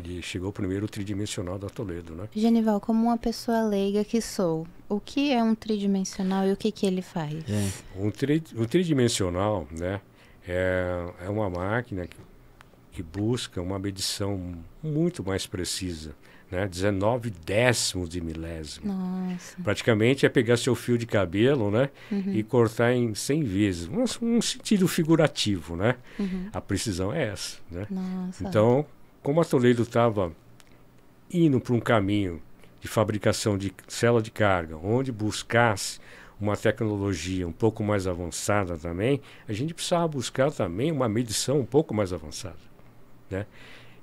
Chegou chegou primeiro tridimensional da Toledo, né? Genival, como uma pessoa leiga que sou, o que é um tridimensional e o que, que ele faz? É. Um tri, o tridimensional, né, é, é uma máquina que, que busca uma medição muito mais precisa, né? 19 décimos de milésimo. Nossa. Praticamente é pegar seu fio de cabelo, né, uhum. e cortar em 100 vezes, um, um sentido figurativo, né? Uhum. A precisão é essa, né? Nossa. Então como a Toledo estava indo para um caminho de fabricação de célula de carga, onde buscasse uma tecnologia um pouco mais avançada também, a gente precisava buscar também uma medição um pouco mais avançada, né?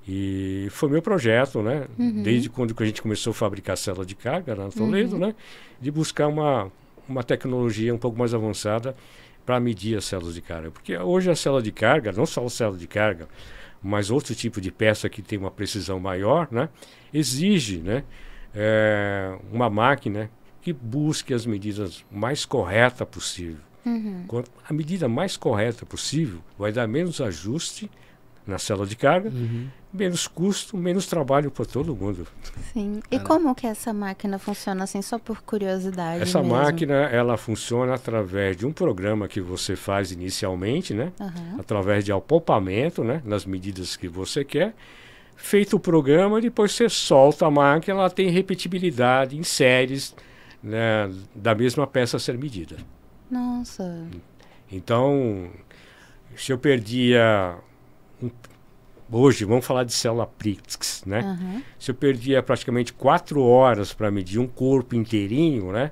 E foi meu projeto, né? Uhum. Desde quando a gente começou a fabricar célula de carga na Toledo, uhum. né? De buscar uma, uma tecnologia um pouco mais avançada para medir as células de carga. Porque hoje a célula de carga, não só a célula de carga, mas outro tipo de peça que tem uma precisão maior, né, exige né, é, uma máquina que busque as medidas mais corretas possível. Uhum. A medida mais correta possível vai dar menos ajuste na célula de carga uhum menos custo, menos trabalho para todo mundo. Sim. E é, né? como que essa máquina funciona assim, só por curiosidade? Essa mesmo? máquina ela funciona através de um programa que você faz inicialmente, né? Uhum. Através de apopamento, né? Nas medidas que você quer. Feito o programa, depois você solta a máquina, ela tem repetibilidade em séries né, da mesma peça a ser medida. Nossa. Então, se eu perdia um hoje, vamos falar de célula Prix, né? Uhum. Se eu perdia praticamente quatro horas para medir um corpo inteirinho, né?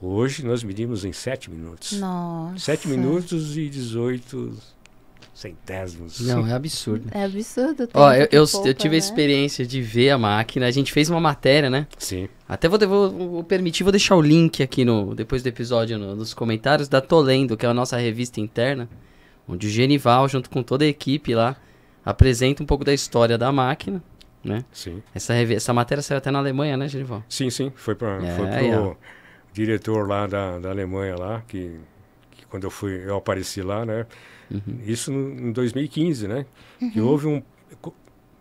Hoje nós medimos em sete minutos. Nossa. Sete minutos e 18 centésimos. Não, é absurdo. É absurdo. Ó, eu, eu, poupa, eu, tive né? a experiência de ver a máquina. A gente fez uma matéria, né? Sim. Até vou, vou, vou permitir, vou deixar o link aqui no, depois do episódio no, nos comentários da Tolendo, que é a nossa revista interna, onde o Genival, junto com toda a equipe lá, apresenta um pouco da história da máquina, né? Sim. Essa, essa matéria saiu até na Alemanha, né, Genival? Sim, sim. Foi para é, foi é. diretor lá da, da Alemanha lá, que, que quando eu fui, eu apareci lá, né? Uhum. Isso no, em 2015, né? Uhum. Que houve um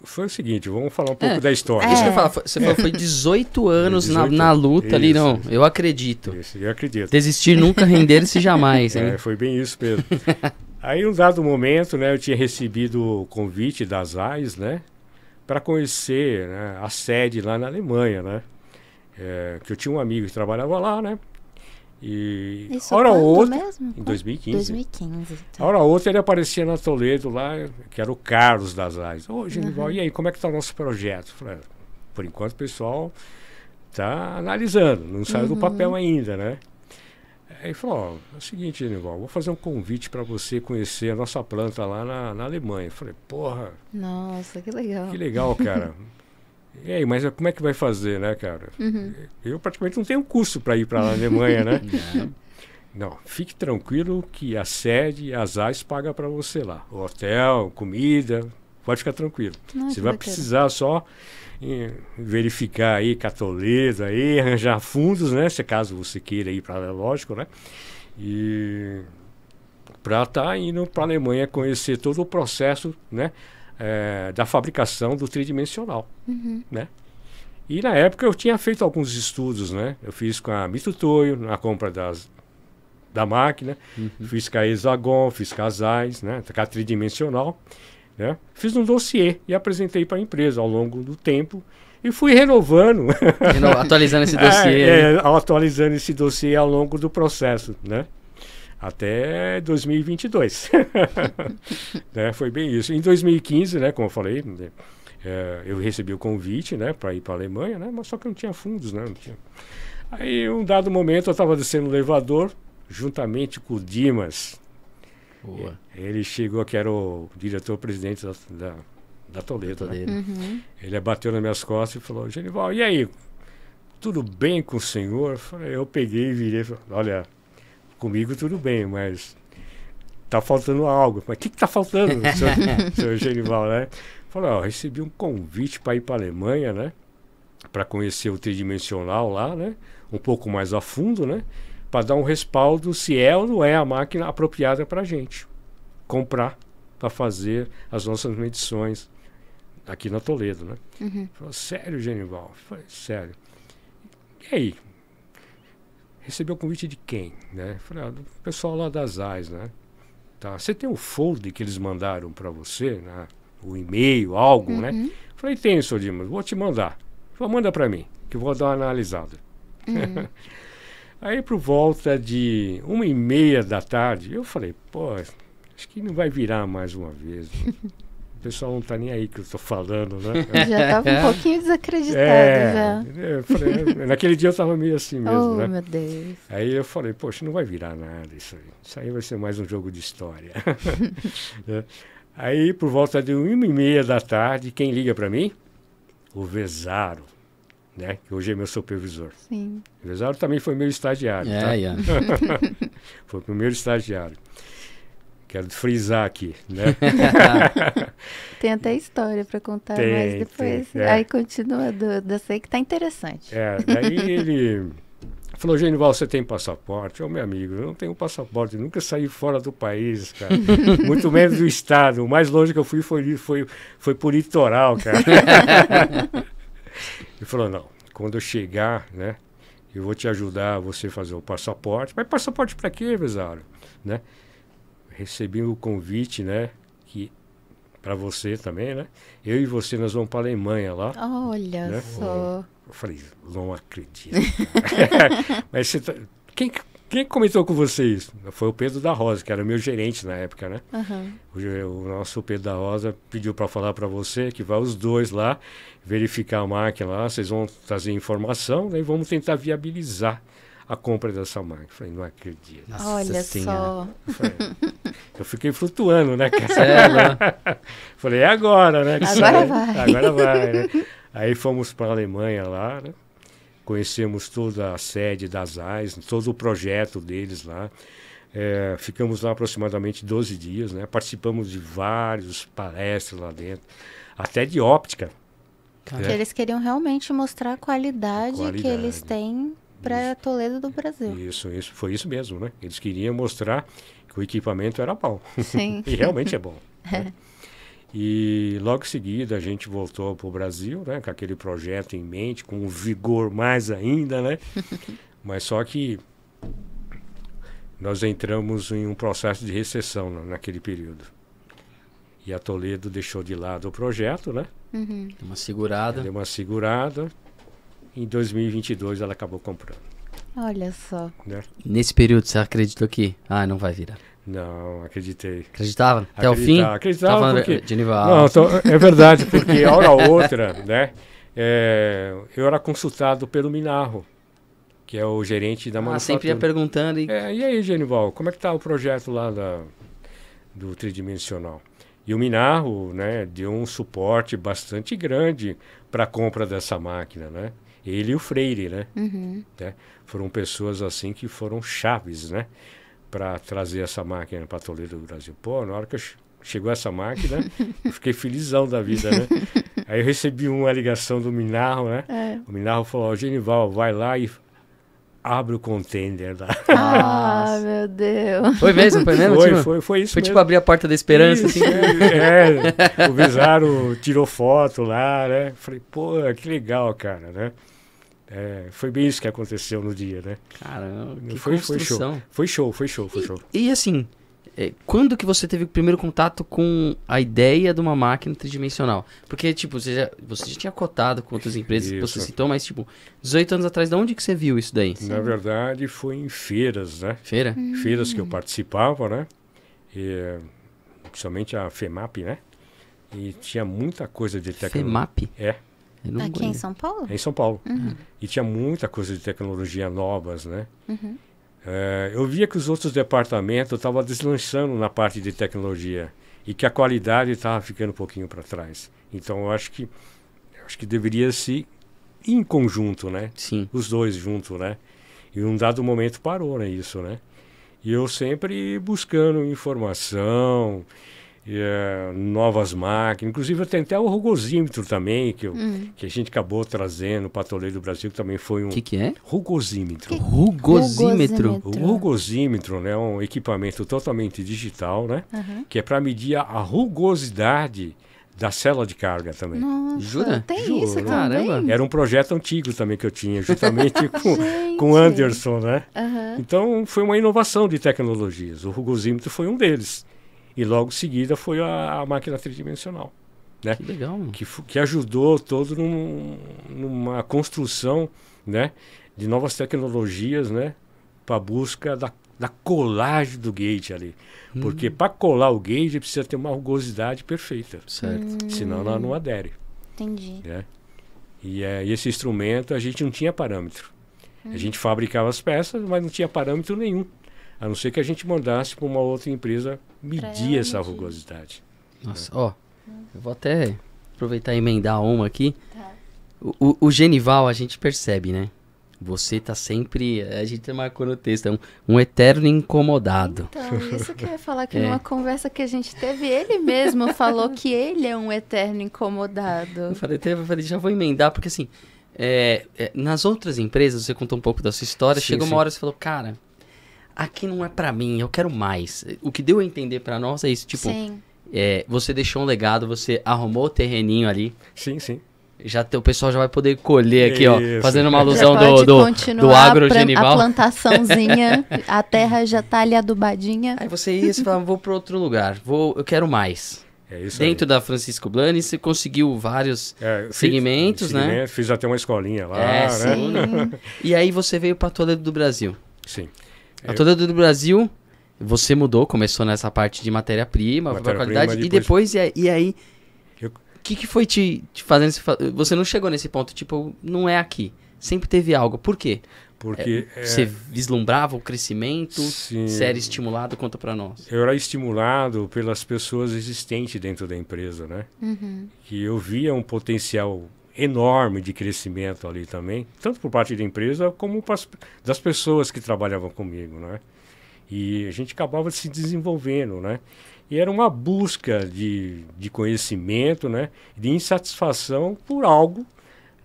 foi o seguinte, vamos falar um é. pouco é, da história. eu é. falar, você falou, foi 18 anos 18, na, na, luta isso, ali, não, isso, eu acredito. Isso, eu acredito. Desistir nunca, render-se jamais. É, né? foi bem isso mesmo. Aí, um dado momento, né, eu tinha recebido o convite das AIS, né, para conhecer né, a sede lá na Alemanha, né, é, que eu tinha um amigo que trabalhava lá, né, e Isso hora outra, mesmo? em 2015. 2015 então. Hora outra ele aparecia na Toledo lá, que era o Carlos das AIS. Ô, oh, Genival, uhum. e aí, como é que está o nosso projeto? Falei, ah, por enquanto, o pessoal está analisando, não saiu uhum. do papel uhum. ainda, né? Aí falou, ó, é o seguinte, Nival, vou fazer um convite para você conhecer a nossa planta lá na, na Alemanha. Eu falei, porra. Nossa, que legal. Que legal, cara. e aí, mas como é que vai fazer, né, cara? Uhum. Eu praticamente não tenho curso para ir para a Alemanha, né? Não, fique tranquilo que a sede, as AIS paga para você lá. O hotel, comida, Pode ficar tranquilo. Não, você vai precisar só eh, verificar aí Catoleza, aí arranjar fundos, né? Se caso você queira ir para lá, lógico, né? E para estar tá indo para a Alemanha conhecer todo o processo, né? É, da fabricação do tridimensional, uhum. né? E na época eu tinha feito alguns estudos, né? Eu fiz com a Mitutoyo, na compra das, da máquina, uhum. fiz com a Hexagon, fiz com casais, né? Com a tridimensional. Né? Fiz um dossiê e apresentei para a empresa ao longo do tempo e fui renovando. Renova, atualizando esse é, dossiê. É, é, atualizando esse dossiê ao longo do processo, né? Até 2022. né? Foi bem isso. Em 2015, né, como eu falei, é, eu recebi o convite né, para ir para a Alemanha, né, mas só que não tinha fundos. Né, não tinha. Aí, um dado momento, eu estava descendo o elevador, juntamente com o Dimas, Boa. É, ele chegou, que era o diretor-presidente da, da, da Toledo. Né? Uhum. Ele bateu nas minhas costas e falou: Genival, e aí? Tudo bem com o senhor? Eu peguei e virei falei, Olha, comigo tudo bem, mas tá faltando algo. Mas o que, que tá faltando, senhor Genival, né? Falou: recebi um convite para ir para a Alemanha, né? Para conhecer o tridimensional lá, né? Um pouco mais a fundo, né? para dar um respaldo se é ou não é a máquina apropriada para a gente comprar para fazer as nossas medições aqui na Toledo, né? Uhum. Falou, sério, Genival? Falei, sério. E aí? Recebeu o convite de quem, né? Falei, ah, do pessoal lá das AIS, né? Tá. Você tem o um folder que eles mandaram para você, né? O e-mail, algo, né? uhum. né? Falei, tem, senhor Dimas, vou te mandar. Falei, manda para mim, que eu vou dar uma analisada. Uhum. Aí por volta de uma e meia da tarde, eu falei, pô, acho que não vai virar mais uma vez. o pessoal não tá nem aí que eu tô falando, né? já tava um pouquinho desacreditado é, já. Eu falei, é, naquele dia eu tava meio assim mesmo, oh, né? meu Deus. Aí eu falei, poxa, não vai virar nada isso aí. Isso aí vai ser mais um jogo de história. Né? Aí, por volta de uma e meia da tarde, quem liga para mim? O Vezaro né? Que hoje é meu supervisor. Sim. O empresário também foi meu estagiário. É, tá? É. foi o primeiro estagiário. Quero frisar aqui, né? tem até história para contar, tem, mas depois. Tem, é. Aí continua do, dessa que tá interessante. É, daí ele falou: Genival, você tem passaporte? Ô, meu amigo, eu não tenho passaporte, nunca saí fora do país, cara. Muito menos do estado. O mais longe que eu fui foi, foi, foi por litoral, cara. Ele falou, não, quando eu chegar, né, eu vou te ajudar você fazer o passaporte. Mas passaporte para quê, Vezaro? Né? Recebi o convite, né, que para você também, né? Eu e você, nós vamos para a Alemanha lá. Olha né? só. Eu falei, não acredito. Mas você tá, quem quem comentou com você isso? Foi o Pedro da Rosa, que era meu gerente na época, né? Uhum. O, o, nosso Pedro da Rosa pediu para falar para você que vai os dois lá verificar a máquina lá, vocês vão trazer informação, daí vamos tentar viabilizar a compra dessa máquina. Falei, não acredito. Nossa Olha senhora. só. eu fiquei flutuando, né, cara? É, né? Falei, é agora, né? Agora vai. Agora vai, né? Aí fomos para a Alemanha lá, né? Conhecemos toda a sede das AIS, todo o projeto deles lá. É, ficamos lá aproximadamente 12 dias, né? Participamos de vários palestras lá dentro, até de óptica. É. Que é. eles queriam realmente mostrar a qualidade, qualidade. que eles têm para Toledo do Brasil. Isso, isso, foi isso mesmo, né? Eles queriam mostrar que o equipamento era bom. Sim. e realmente é bom. É. Né? E logo em seguida a gente voltou para o Brasil, né, com aquele projeto em mente, com vigor mais ainda, né? Mas só que nós entramos em um processo de recessão né, naquele período. E a Toledo deixou de lado o projeto, né? Uhum. Deu uma segurada. deu uma segurada. Em 2022 ela acabou comprando. Olha só. Né? Nesse período você acreditou que, ah, não vai virar? Não, acreditei. Acreditava? Até o fim? Acreditava, porque... Genival. Não, tô... é verdade, porque a hora outra, né? É... eu era consultado pelo Minarro, que é o gerente da ah, manufatura. Ah, sempre ia perguntando. E... É, e aí, Genival, como é que está o projeto lá da, do tridimensional? E o Minarro, né, deu um suporte bastante grande para a compra dessa máquina, né? Ele e o Freire, né? Uhum. né? Foram pessoas assim que foram chaves, né? para trazer essa máquina para Toledo do Brasil. Pô, na hora que chegou essa máquina, eu fiquei felizão da vida, né? Aí eu recebi uma ligação do Minarro, né? É. O Minarro falou, oh, Genival, vai lá e abre o contender lá. Ah, meu Deus. Foi mesmo, foi mesmo? Foi, tipo, foi, foi isso Foi tipo mesmo. tipo abrir a porta da esperança, assim? isso, assim. É, é, o Bizarro tirou foto lá, né? Falei, pô, que legal, cara, né? É, foi bem isso que aconteceu no dia, né? Caramba, que foi, Foi show, foi show, foi show. Foi e, show. e assim, é, quando que você teve o primeiro contato com a ideia de uma máquina tridimensional? Porque, tipo, você já, você já tinha cotado com outras empresas isso. que você citou, mas, tipo, 18 anos atrás, de onde que você viu isso daí? Na verdade, foi em feiras, né? Feira? Hum. Feiras que eu hum. participava, né? E, principalmente a FEMAP, né? E tinha muita coisa de tecnologia. FEMAP? É. Aqui conheço. em São Paulo? É em São Paulo. Uhum. E tinha muita coisa de tecnologia novas, né? Uhum. É, eu via que os outros departamentos estavam deslanchando na parte de tecnologia e que a qualidade estava ficando um pouquinho para trás. Então, eu acho que eu acho que deveria se em conjunto, né? Sim. Os dois juntos, né? E um dado momento parou, né? Isso, né? E eu sempre buscando informação, é, novas máquinas. Inclusive, tem até o rugosímetro também, que, eu, hum. que a gente acabou trazendo para Toledo do Brasil, que também foi um... O que, que, é? Rugosímetro. Que... Rugosímetro? O rugosímetro, né? um equipamento totalmente digital, né? Uhum. Que é para medir a rugosidade da célula de carga também. Nossa, Jura? Tem isso Caramba. Era um projeto antigo também que eu tinha, justamente com, com Anderson, né? Uhum. Então, foi uma inovação de tecnologias. O rugosímetro foi um deles. E logo em seguida foi a, a máquina tridimensional. Né? Que legal. Que, que ajudou todo num, numa construção né? de novas tecnologias né? para a busca da, da colagem do gate ali. Hum. Porque para colar o gate precisa ter uma rugosidade perfeita. Certo. Hum. Senão ela não adere. Entendi. Né? E é, esse instrumento a gente não tinha parâmetro. A hum. gente fabricava as peças, mas não tinha parâmetro nenhum. A não ser que a gente mandasse para uma outra empresa medir essa medir. rugosidade. Né? Nossa, né? ó, eu vou até aproveitar e emendar uma aqui. Tá. O, o, Genival a gente percebe, né? Você tá sempre. A gente marcou no texto, é um, um eterno incomodado. Então, é isso que eu ia falar que é. numa conversa que a gente teve, ele mesmo falou que ele é um eterno incomodado. Eu falei, eu falei já vou emendar, porque assim, é, é, nas outras empresas, você contou um pouco da sua história, sim, chegou uma hora e você falou, cara, aqui não é para mim, eu quero mais. O que deu a entender para nós é isso, tipo, é, você deixou um legado, você arrumou o terreninho ali. Sim, sim. Já o pessoal já vai poder colher aqui, isso. ó, fazendo uma alusão do do, do agro A plantaçãozinha, a terra já tá ali adubadinha. Aí você ia, e fala, vou para outro lugar, vou, eu quero mais. É Dentro aí. da Francisco Blani, você conseguiu vários é, segmentos, né? Fiz até uma escolinha lá, é, né? e aí você veio para Toledo do Brasil. Sim. É. A toda do Brasil, você mudou, começou nessa parte de matéria-prima, matéria qualidade, depois... e depois, e, aí, o que, que foi te, te fazendo, você não chegou nesse ponto, tipo, não é aqui, sempre teve algo, por quê? Porque... É, é... Você vislumbrava o crescimento, Sim. você era estimulado, conta para nós. Eu era estimulado pelas pessoas existentes dentro da empresa, né? Uhum. Que eu via um potencial enorme de crescimento ali também, tanto por parte da empresa como das pessoas que trabalhavam comigo, né? E a gente acabava se desenvolvendo, né? E era uma busca de, de conhecimento, né? De insatisfação por algo,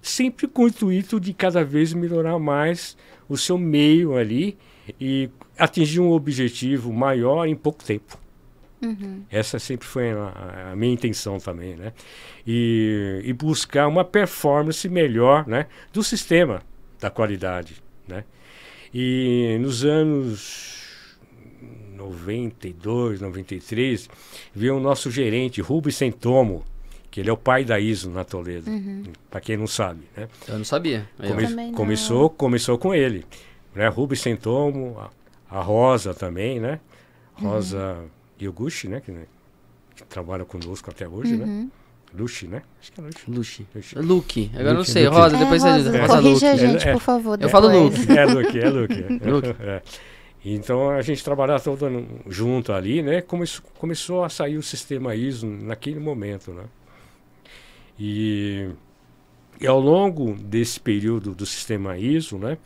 sempre com o intuito de cada vez melhorar mais o seu meio ali e atingir um objetivo maior em pouco tempo. Uhum. Essa sempre foi a, a, minha intenção também, né? E, e, buscar uma performance melhor, né? Do sistema, da qualidade, né? E nos anos 92, 93, veio o nosso gerente, Rubens Sentomo, que ele é o pai da ISO na Toledo, uhum. para quem não sabe, né? Eu não sabia. Eu não. Começou, começou com ele, né? Rubens Sentomo, a, a Rosa também, né? Rosa... Uhum. Yoguchi, né? Que, né, que trabalha conosco até hoje, né? uhum. né? Luxi, né? Acho que é Luxi. Luxi. Luke. Agora Luke, não sei. Luke. Rosa, depois é, você... É. Corrija a gente, é, por é. favor. Eu falo Luke. É Luke, é Luke. É, é Luke. Então a gente trabalhava todo junto ali, né? Come começou a sair o sistema ISO naquele momento, né? E, e ao longo desse período do sistema ISO, né?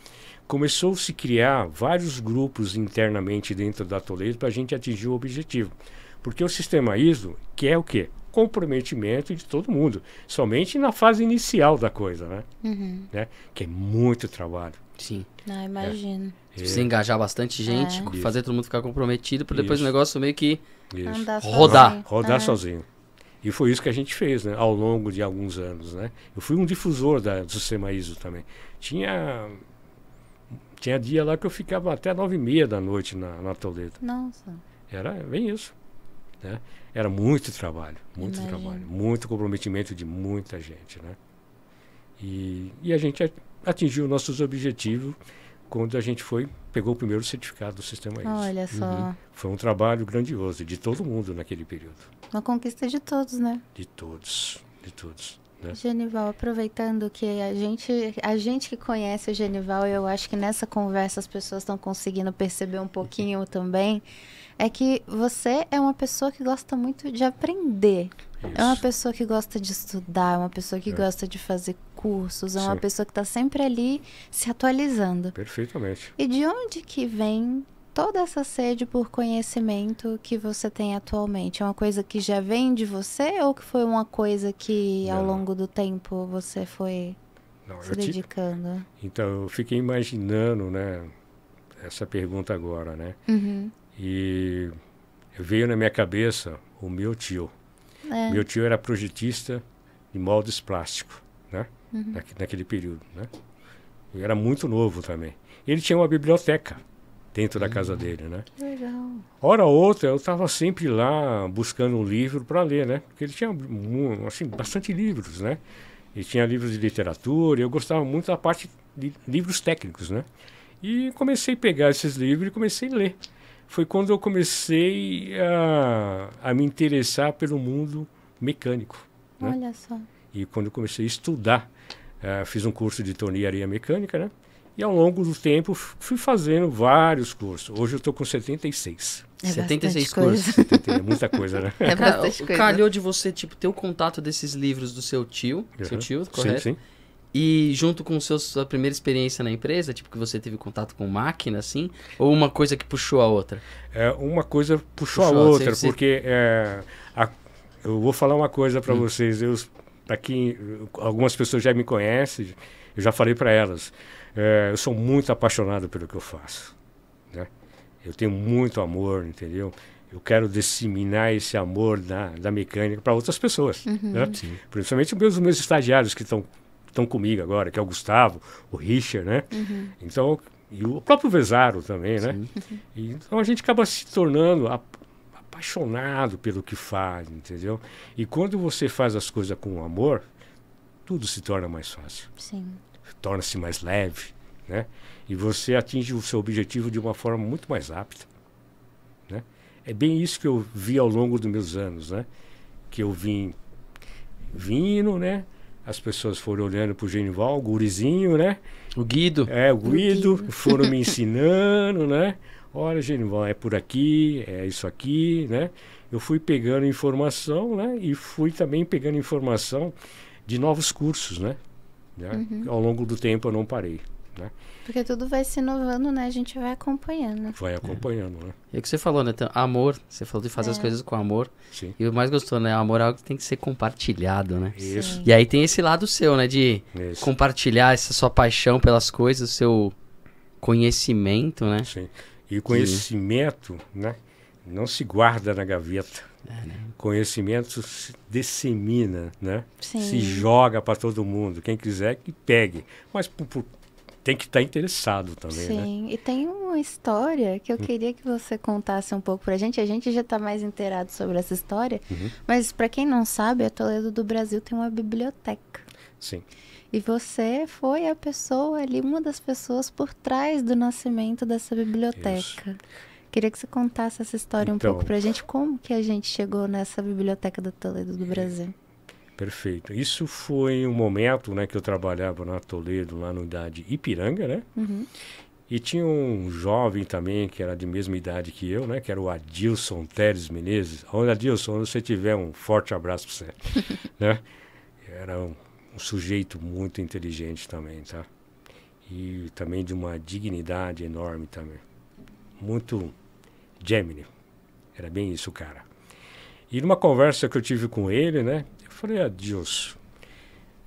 começou -se a se criar vários grupos internamente dentro da Toledo para a gente atingir o objetivo. Porque o sistema ISO quer é o quê? Comprometimento de todo mundo, somente na fase inicial da coisa, né? Uhum. né? Que é muito trabalho. Sim. Ah, imagino. É. Precisa tipo, engajar bastante gente, é. fazer todo mundo ficar comprometido, para depois o negócio meio que rodar. Sozinho. Rodar é. sozinho. E foi isso que a gente fez, né? Ao longo de alguns anos, né? Eu fui um difusor da, do sistema ISO também. Tinha tinha dia lá que eu ficava até nove e meia da noite na, na Toledo. Nossa. Era bem isso. Né? Era muito trabalho, muito Imagina. trabalho, muito comprometimento de muita gente, né? E, e a gente atingiu nossos objetivos quando a gente foi, pegou o primeiro certificado do sistema ISO. Olha uhum. só. Uhum. Foi um trabalho grandioso de todo mundo naquele período. Uma conquista de todos, né? De todos, de todos. Né? Genival, aproveitando que a gente, a gente que conhece o Genival, eu acho que nessa conversa as pessoas estão conseguindo perceber um pouquinho uhum. também, é que você é uma pessoa que gosta muito de aprender. Isso. É uma pessoa que gosta de estudar, é uma pessoa que é. gosta de fazer cursos, é Sim. uma pessoa que está sempre ali se atualizando. Perfeitamente. E de onde que vem toda essa sede por conhecimento que você tem atualmente? É uma coisa que já vem de você ou que foi uma coisa que ao longo do tempo você foi Não, se dedicando? Te... Então, eu fiquei imaginando, né, essa pergunta agora, né? Uhum. E veio na minha cabeça o meu tio. É. Meu tio era projetista de moldes plásticos, né? Uhum. naquele período, né? Eu era muito novo também. Ele tinha uma biblioteca dentro da casa uhum. dele, né? Legal. Hora outra, eu estava sempre lá buscando um livro para ler, né? Porque ele tinha assim bastante livros, né? Ele tinha livros de literatura, e eu gostava muito da parte de livros técnicos, né? E comecei a pegar esses livros e comecei a ler. Foi quando eu comecei a, a me interessar pelo mundo mecânico. Né? Olha né? só. E quando eu comecei a estudar, uh, fiz um curso de tornearia mecânica, né? E ao longo do tempo fui fazendo vários cursos. Hoje eu estou com 76. É 76 cursos. 70, é muita coisa, né? É, é bastante coisa. Calhou de você tipo, ter o contato desses livros do seu tio, uhum. seu tio, correto? Sim, sim. E junto com seus, sua primeira experiência na empresa, tipo que você teve contato com máquina, assim, ou uma coisa que puxou a outra? É, uma coisa puxou, puxou a outra, porque É, a, eu vou falar uma coisa para hum. vocês. Eu, para quem algumas pessoas já me conhecem, eu já falei para elas. É, eu sou muito apaixonado pelo que eu faço. Né? Eu tenho muito amor, entendeu? Eu quero disseminar esse amor da, da mecânica para outras pessoas. Uhum. Né? Principalmente os meus, os meus estagiários que estão estão comigo agora, que é o Gustavo, o Richard, né? Uhum. Então, e o próprio Vesaro também, né? Uhum. então a gente acaba se tornando a, apaixonado pelo que faz, entendeu? E quando você faz as coisas com amor, tudo se torna mais fácil. Sim torna-se mais leve, né? E você atinge o seu objetivo de uma forma muito mais rápida, né? É bem isso que eu vi ao longo dos meus anos, né? Que eu vim vindo, né? As pessoas foram olhando pro Genival, o gurizinho, né? O Guido. É, o Guido, o Guido. foram me ensinando, né? Olha, Genival, é por aqui, é isso aqui, né? Eu fui pegando informação, né? E fui também pegando informação de novos cursos, né? Né? Uhum. Ao longo do tempo eu não parei. Né? Porque tudo vai se inovando, né? A gente vai acompanhando. Vai é. acompanhando, é. né? E é o que você falou, né? Então, amor, você falou de fazer é. as coisas com amor. Sim. E o mais gostoso, né? O amor é algo que tem que ser compartilhado, né? Isso. Sim. E aí tem esse lado seu, né? De Isso. compartilhar essa sua paixão pelas coisas, o seu conhecimento, né? Sim. E o conhecimento, Sim. né? não se guarda na gaveta. É, né? Conhecimento se dissemina, né? Sim. Se joga para todo mundo. Quem quiser que pegue. Mas por, por, tem que estar tá interessado também, né? Sim, né? e tem uma história que eu hum. queria que você contasse um pouco para a gente. A gente já está mais inteirado sobre essa história, uhum. mas para quem não sabe, a Toledo do Brasil tem uma biblioteca. Sim. E você foi a pessoa ali, uma das pessoas por trás do nascimento dessa biblioteca. Isso. Queria que você contasse essa história então, um pouco então. para a gente, como que a gente chegou nessa biblioteca do Toledo do Brasil. Perfeito. Isso foi um momento, né, que eu trabalhava na Toledo, lá na unidade Ipiranga, né? Uhum. E tinha um jovem também, que era de mesma idade que eu, né? Que era o Adilson Teres Menezes. Olha, Adilson, se você tiver um forte abraço para você. né? Era um, um, sujeito muito inteligente também, tá? E também de uma dignidade enorme também. Muito Gemini. Era bem isso, cara. E numa conversa que eu tive com ele, né? Eu falei, adios.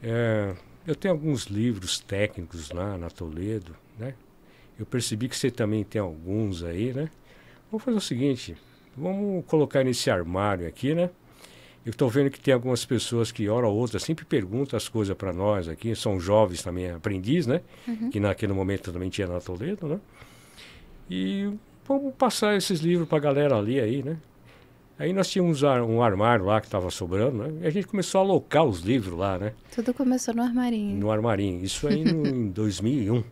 Ah, é, eu tenho alguns livros técnicos lá na Toledo, né? Eu percebi que você também tem alguns aí, né? Vamos fazer o seguinte, vamos colocar nesse armário aqui, né? Eu estou vendo que tem algumas pessoas que, hora ou outra, sempre perguntam as coisas para nós aqui. São jovens também, aprendiz, né? Uhum. Que naquele momento também tinha na Toledo, né? E vamos passar esses livros para a galera ali aí, né? Aí nós tínhamos um armário lá que estava sobrando, né? E a gente começou a alocar os livros lá, né? Tudo começou no armarinho. No armarinho. Isso aí no, em 2001,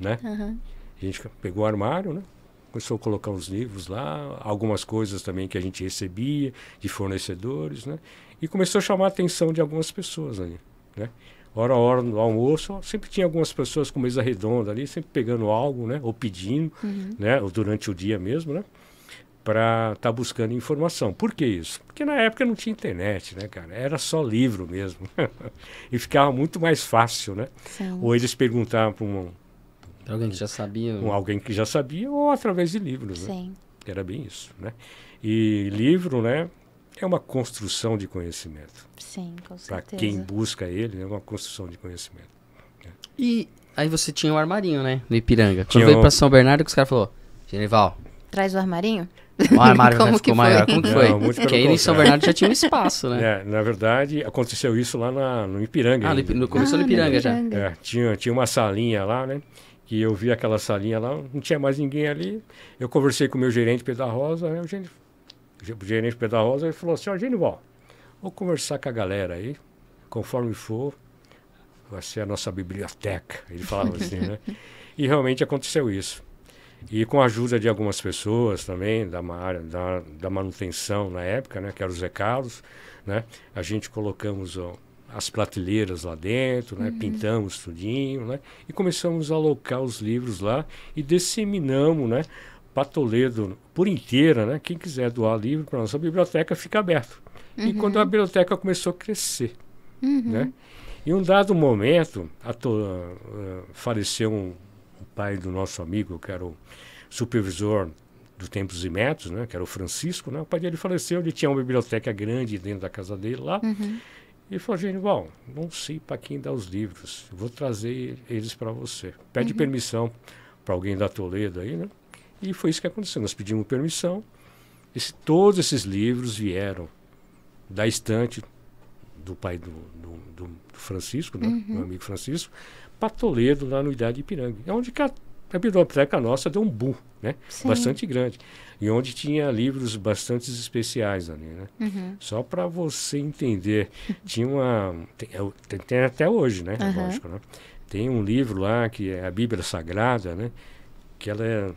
né? Uhum. A gente pegou o armário, né? Começou a colocar os livros lá, algumas coisas também que a gente recebia de fornecedores, né? E começou a chamar a atenção de algumas pessoas ali, né? hora a hora no almoço, sempre tinha algumas pessoas com mesa redonda ali, sempre pegando algo, né? Ou pedindo, uhum. né? Ou durante o dia mesmo, né? Para estar tá buscando informação. Por que isso? Porque na época não tinha internet, né, cara? Era só livro mesmo. e ficava muito mais fácil, né? Ou eles perguntavam para um, alguém que já sabia. Um, alguém que já sabia ou através de livros, né? Sim. né? Era bem isso, né? E livro, né? é uma construção de conhecimento. Sim, com certeza. Para quem busca ele, é uma construção de conhecimento. Né? E aí você tinha o um armarinho, né? No Ipiranga. Quando tinha veio um... para São Bernardo, que os caras falaram, Genival... Traz o armarinho? O armário Como já ficou maior. Como que foi? Não, Porque aí em São Bernardo já tinha um espaço, né? É, na verdade, aconteceu isso lá na, no Ipiranga. Ah, no, começou ah, no Ipiranga, Ipiranga. já. É, tinha, tinha uma salinha lá, né? que eu vi aquela salinha lá, não tinha mais ninguém ali. Eu conversei com o meu gerente, Pedro da Rosa, né? o gerente o gerente Pedra Rosa, ele falou assim, ó, Genival, vou conversar com a galera aí, conforme for, vai ser a nossa biblioteca. Ele falava assim, né? E realmente aconteceu isso. E com a ajuda de algumas pessoas também, da área da, da manutenção na época, né? Que era o Zé Carlos, né? A gente colocamos ó, as prateleiras lá dentro, né? Uhum. Pintamos tudinho, né? E começamos a alocar os livros lá e disseminamos, né? para Toledo por inteira, né? Quem quiser doar livro para nossa biblioteca fica aberto. Uhum. E quando a biblioteca começou a crescer, uhum. né? Em um dado momento, to, uh, faleceu um, um, pai do nosso amigo, que era o supervisor do Tempos e Métodos, né? Que era o Francisco, né? O pai dele faleceu, ele tinha uma biblioteca grande dentro da casa dele lá. Uhum. E falou, bom, não sei para quem dá os livros, vou trazer eles para você. Pede uhum. permissão para alguém da Toledo aí, né? E foi isso que aconteceu. Nós pedimos permissão. Esse, todos esses livros vieram da estante do pai do, do, do Francisco, né? uhum. meu amigo Francisco, para Toledo, lá no Idade de Ipiranga. É onde a, a biblioteca nossa deu um boom, né? Sim. Bastante grande. E onde tinha livros bastante especiais ali, né? Uhum. Só para você entender. Tinha uma... Tem, é tem, tem até hoje, né? Uhum. Lógico, né? Tem um livro lá que é a Bíblia Sagrada, né? Que ela é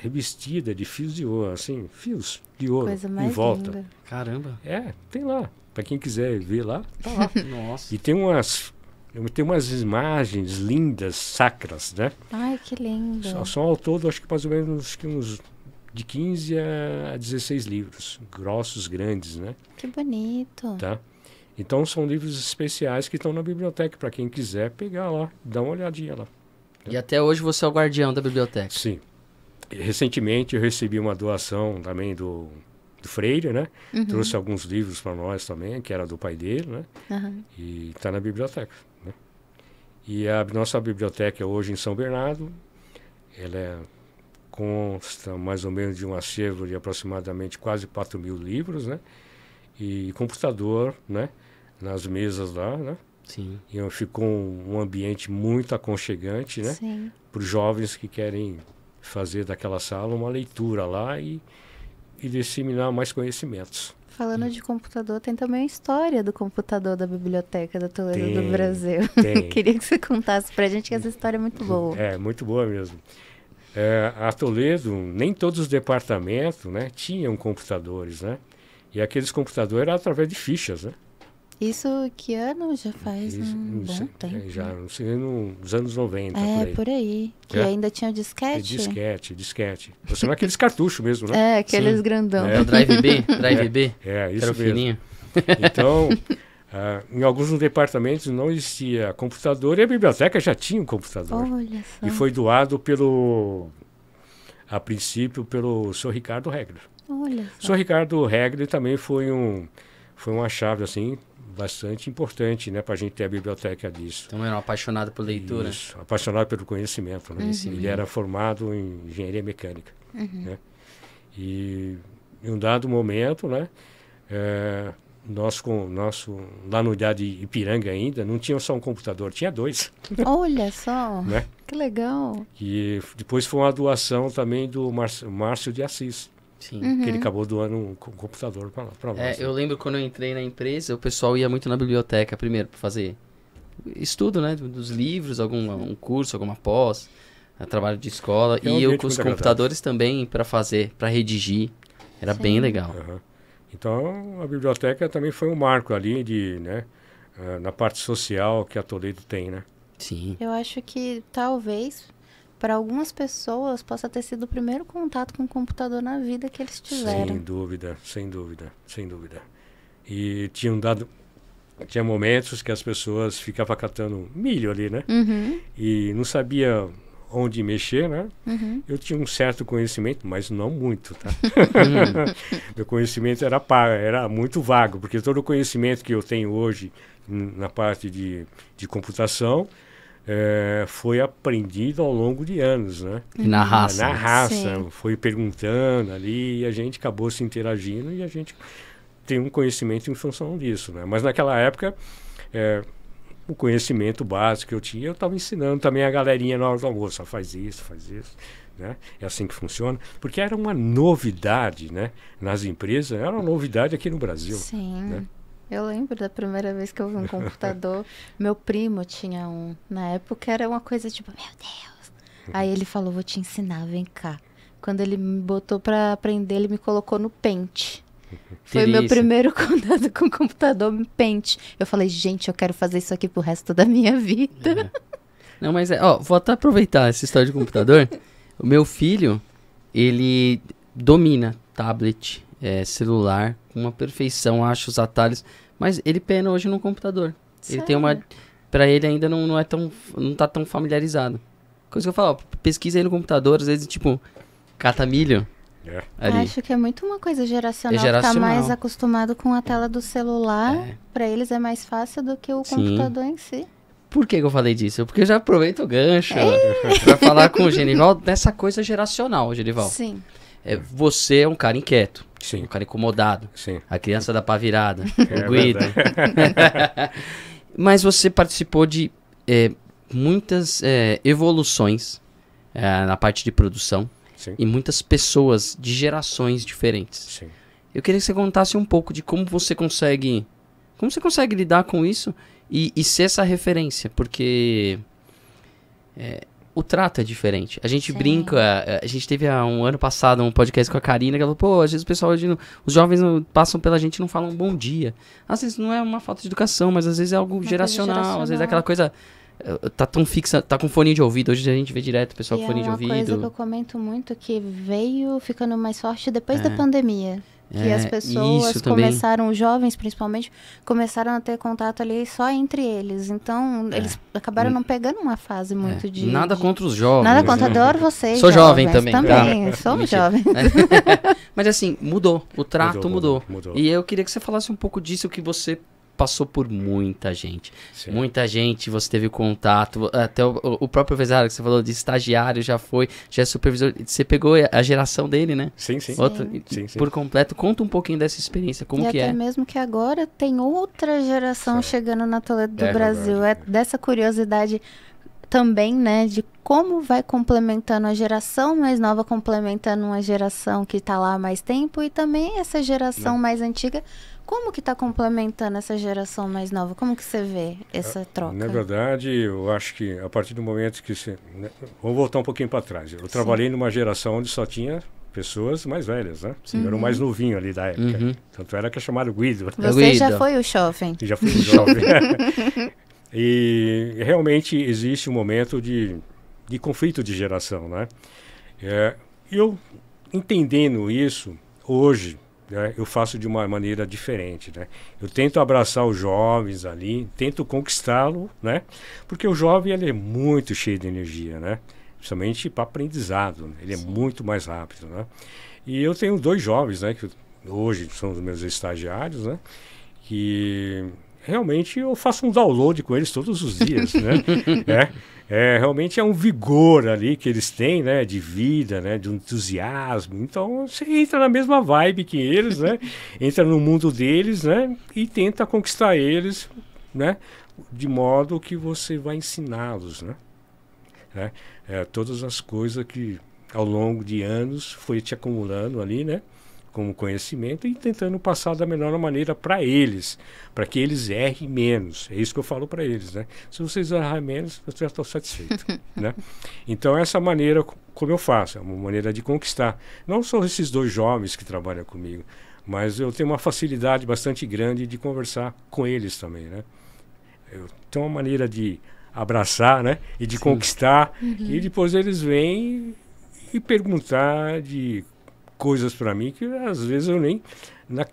revestida de fios de ouro, assim, fios de ouro Coisa mais em volta. Linda. Caramba. É, tem lá. Para quem quiser ver lá, tá lá. Nossa. E tem umas tem umas imagens lindas, sacras, né? Ai, que lindo. São, são ao todo, acho que mais ou menos que uns de 15 a 16 livros, grossos, grandes, né? Que bonito. Tá? Então são livros especiais que estão na biblioteca para quem quiser pegar lá, dar uma olhadinha lá. E até hoje você é o guardião da biblioteca. Sim recentemente eu recebi uma doação também do, do Freire, né? Uhum. Trouxe alguns livros para nós também, que era do pai dele, né? Uhum. E está na biblioteca. Né? E a nossa biblioteca é hoje em São Bernardo, ela é, consta mais ou menos de um acervo de aproximadamente quase 4 mil livros, né? E computador, né? Nas mesas lá, né? Sim. E ficou um, um ambiente muito aconchegante, né? Para os jovens que querem fazer daquela sala uma leitura lá e, e disseminar mais conhecimentos. Falando hum. de computador, tem também a história do computador da Biblioteca da Toledo tem, do Brasil. Queria que você contasse pra gente que essa história é muito boa. É, muito boa mesmo. É, a Toledo, nem todos os departamentos né, tinham computadores, né? E aqueles computadores eram através de fichas, né? Isso que ano já faz um sei, tempo? É, já, não sei, nos anos 90. É, por aí. Por aí que é? ainda tinha disquete? É, disquete, disquete. Você não é aqueles cartuchos mesmo, né? É, aqueles Sim. grandão. É. o Drive B, Drive B. É, é isso Era mesmo. Fininho. Então, Uh, em alguns departamentos não existia computador e a biblioteca já tinha um computador. E foi doado pelo, a princípio, pelo Sr. Ricardo Regner Olha só. O Sr. Ricardo Regner também foi um, foi uma chave assim bastante importante, né, para a gente ter a biblioteca disso. Então era um apaixonado por leitura. Isso, apaixonado pelo conhecimento. Né? Uhum. Ele era formado em engenharia mecânica. Uhum. Né? E em um dado momento, né, é, nós com nosso lá no lugar de Ipiranga ainda não tinha só um computador, tinha dois. Olha só, né? que legal. E depois foi uma doação também do Márcio de Assis. Sim. Uhum. Que ele acabou doando um computador para nós. É, assim. eu lembro quando eu entrei na empresa, o pessoal ia muito na biblioteca primeiro para fazer estudo, né? Dos livros, algum um curso, alguma pós, eh, trabalho de escola. É e eu com os computadores também para fazer, para redigir. Era Sim. bem legal. Uhum. Então, a biblioteca também foi um marco ali de, né? Eh, na parte social que a Toledo tem, né? Sim. Eu acho que talvez para algumas pessoas possa ter sido o primeiro contato com o computador na vida que eles tiveram. Sem dúvida, sem dúvida, sem dúvida. E tinham dado tinha momentos que as pessoas ficavam catando milho ali, né? Uhum. E não sabia onde mexer, né? Uhum. Eu tinha um certo conhecimento, mas não muito, tá? Uhum. Meu conhecimento era era muito vago, porque todo o conhecimento que eu tenho hoje na parte de, de computação é, foi aprendido ao longo de anos, né? Na raça. Na raça. Sim. Foi perguntando ali e a gente acabou se interagindo e a gente tem um conhecimento em função disso, né? Mas naquela época, é, o conhecimento básico que eu tinha, eu estava ensinando também a galerinha na hora do almoço, ah, faz isso, faz isso, né? É assim que funciona, porque era uma novidade, né? Nas empresas, era uma novidade aqui no Brasil. Sim. Né? Eu lembro da primeira vez que eu vi um computador. meu primo tinha um. Na época era uma coisa tipo, meu Deus. Aí ele falou, vou te ensinar, vem cá. Quando ele me botou pra aprender, ele me colocou no pente. Foi Delícia. meu primeiro contato com o computador pente. Eu falei, gente, eu quero fazer isso aqui pro resto da minha vida. É. Não, mas é, ó, vou até aproveitar essa história de computador. o meu filho, ele domina tablet, é, celular, com uma perfeição, acha os atalhos. Mas ele pena hoje no computador. Sério? Ele tem uma. Pra ele ainda não, não é tão. não tá tão familiarizado. Coisa que eu falo, ó, pesquisa aí no computador, às vezes, tipo, cata milho. É. Acho que é muito uma coisa geracional. É geracional. Tá mais acostumado com a tela do celular. É. Para eles é mais fácil do que o Sim. computador em si. Por que, que, eu falei disso? Porque eu já aproveito o gancho é. para falar com o Genival dessa coisa geracional, Genival. Sim. É, você é um cara inquieto. Sim. Um cara incomodado. Sim. A criança da pá virada. É, o Guido. Mas você participou de é, muitas é, evoluções é, na parte de produção. Sim. E muitas pessoas de gerações diferentes. Sim. Eu queria que você contasse um pouco de como você consegue. Como você consegue lidar com isso e, e ser essa referência? Porque é, o trato é diferente. A gente Sim. brinca. É, a gente teve há um ano passado um podcast com a Karina que ela falou: pô, às vezes o pessoal, os jovens não, passam pela gente e não falam bom dia. Às vezes não é uma falta de educação, mas às vezes é algo geracional, geracional, Às vezes é aquela coisa. Eh, tá tão fixa, tá com fone de ouvido. Hoje a gente vê direto o pessoal e com fone é de ouvido. uma coisa que eu comento muito que veio ficando mais forte depois é. da pandemia. Que é, as pessoas começaram, os jovens principalmente, começaram a ter contato ali só entre eles. Então, é. eles acabaram hum. não pegando uma fase muito é. de. Nada de... contra os jovens. Nada né? contra, adoro vocês. Sou jovem também. Também, ah. sou jovem. Mas assim, mudou. O trato mudou mudou, mudou, mudou. E eu queria que você falasse um pouco disso, que você passou por muita gente. Sim. Muita gente, você teve contato, até o, o próprio empresário que você falou de estagiário já foi, já é supervisor. Você pegou a geração dele, né? Sim, sim. Outro, sim. sim, sim. Por completo, conta um pouquinho dessa experiência, como e que até é. mesmo que agora tem outra geração chegando na Toledo do é, Brasil. É dessa curiosidade também, né, de como vai complementando a geração mais nova, complementando uma geração que está lá há mais tempo e também essa geração Não. Né. mais antiga como que está complementando essa geração mais nova? Como que você vê essa ah, troca? Na verdade, eu acho que a partir do momento que você... Né, vamos voltar um pouquinho para trás. Eu Sim. trabalhei numa geração onde só tinha pessoas mais velhas, né? Você uhum. era o mais novinho ali da época. Uhum. Tanto era que é chamado Guido. Você Guido. já foi o jovem. Já fui o jovem. e realmente existe um momento de, de conflito de geração, né? É, eu entendendo isso hoje né, eu faço de uma maneira diferente. Né? Eu tento abraçar os jovens ali, tento conquistá-lo, né? porque o jovem ele é muito cheio de energia, né? principalmente para aprendizado, né? ele é Sim. é muito mais rápido. Né? E eu tenho dois jovens né, que hoje são os meus estagiários, né? que realmente eu faço um download com eles todos os dias, né? é é, realmente é um vigor ali que eles têm, né? De vida, né? De um entusiasmo. Então você entra na mesma vibe que eles, né? entra no mundo deles, né? E tenta conquistar eles, né? De modo que você vai ensiná-los, né? né? É, todas as coisas que ao longo de anos foi te acumulando ali, né? como conhecimento e tentando passar da melhor maneira para eles, para que eles errem menos. É isso que eu falo para eles, né? Se vocês errarem menos, eu já estou satisfeito, né? Então essa maneira como eu faço, é uma maneira de conquistar. Não só esses dois jovens que trabalham comigo, mas eu tenho uma facilidade bastante grande de conversar com eles também, né? Eu tenho uma maneira de abraçar, né? E de Sim. conquistar. Uhum. E depois eles vêm e perguntar de coisas para mim que às vezes eu nem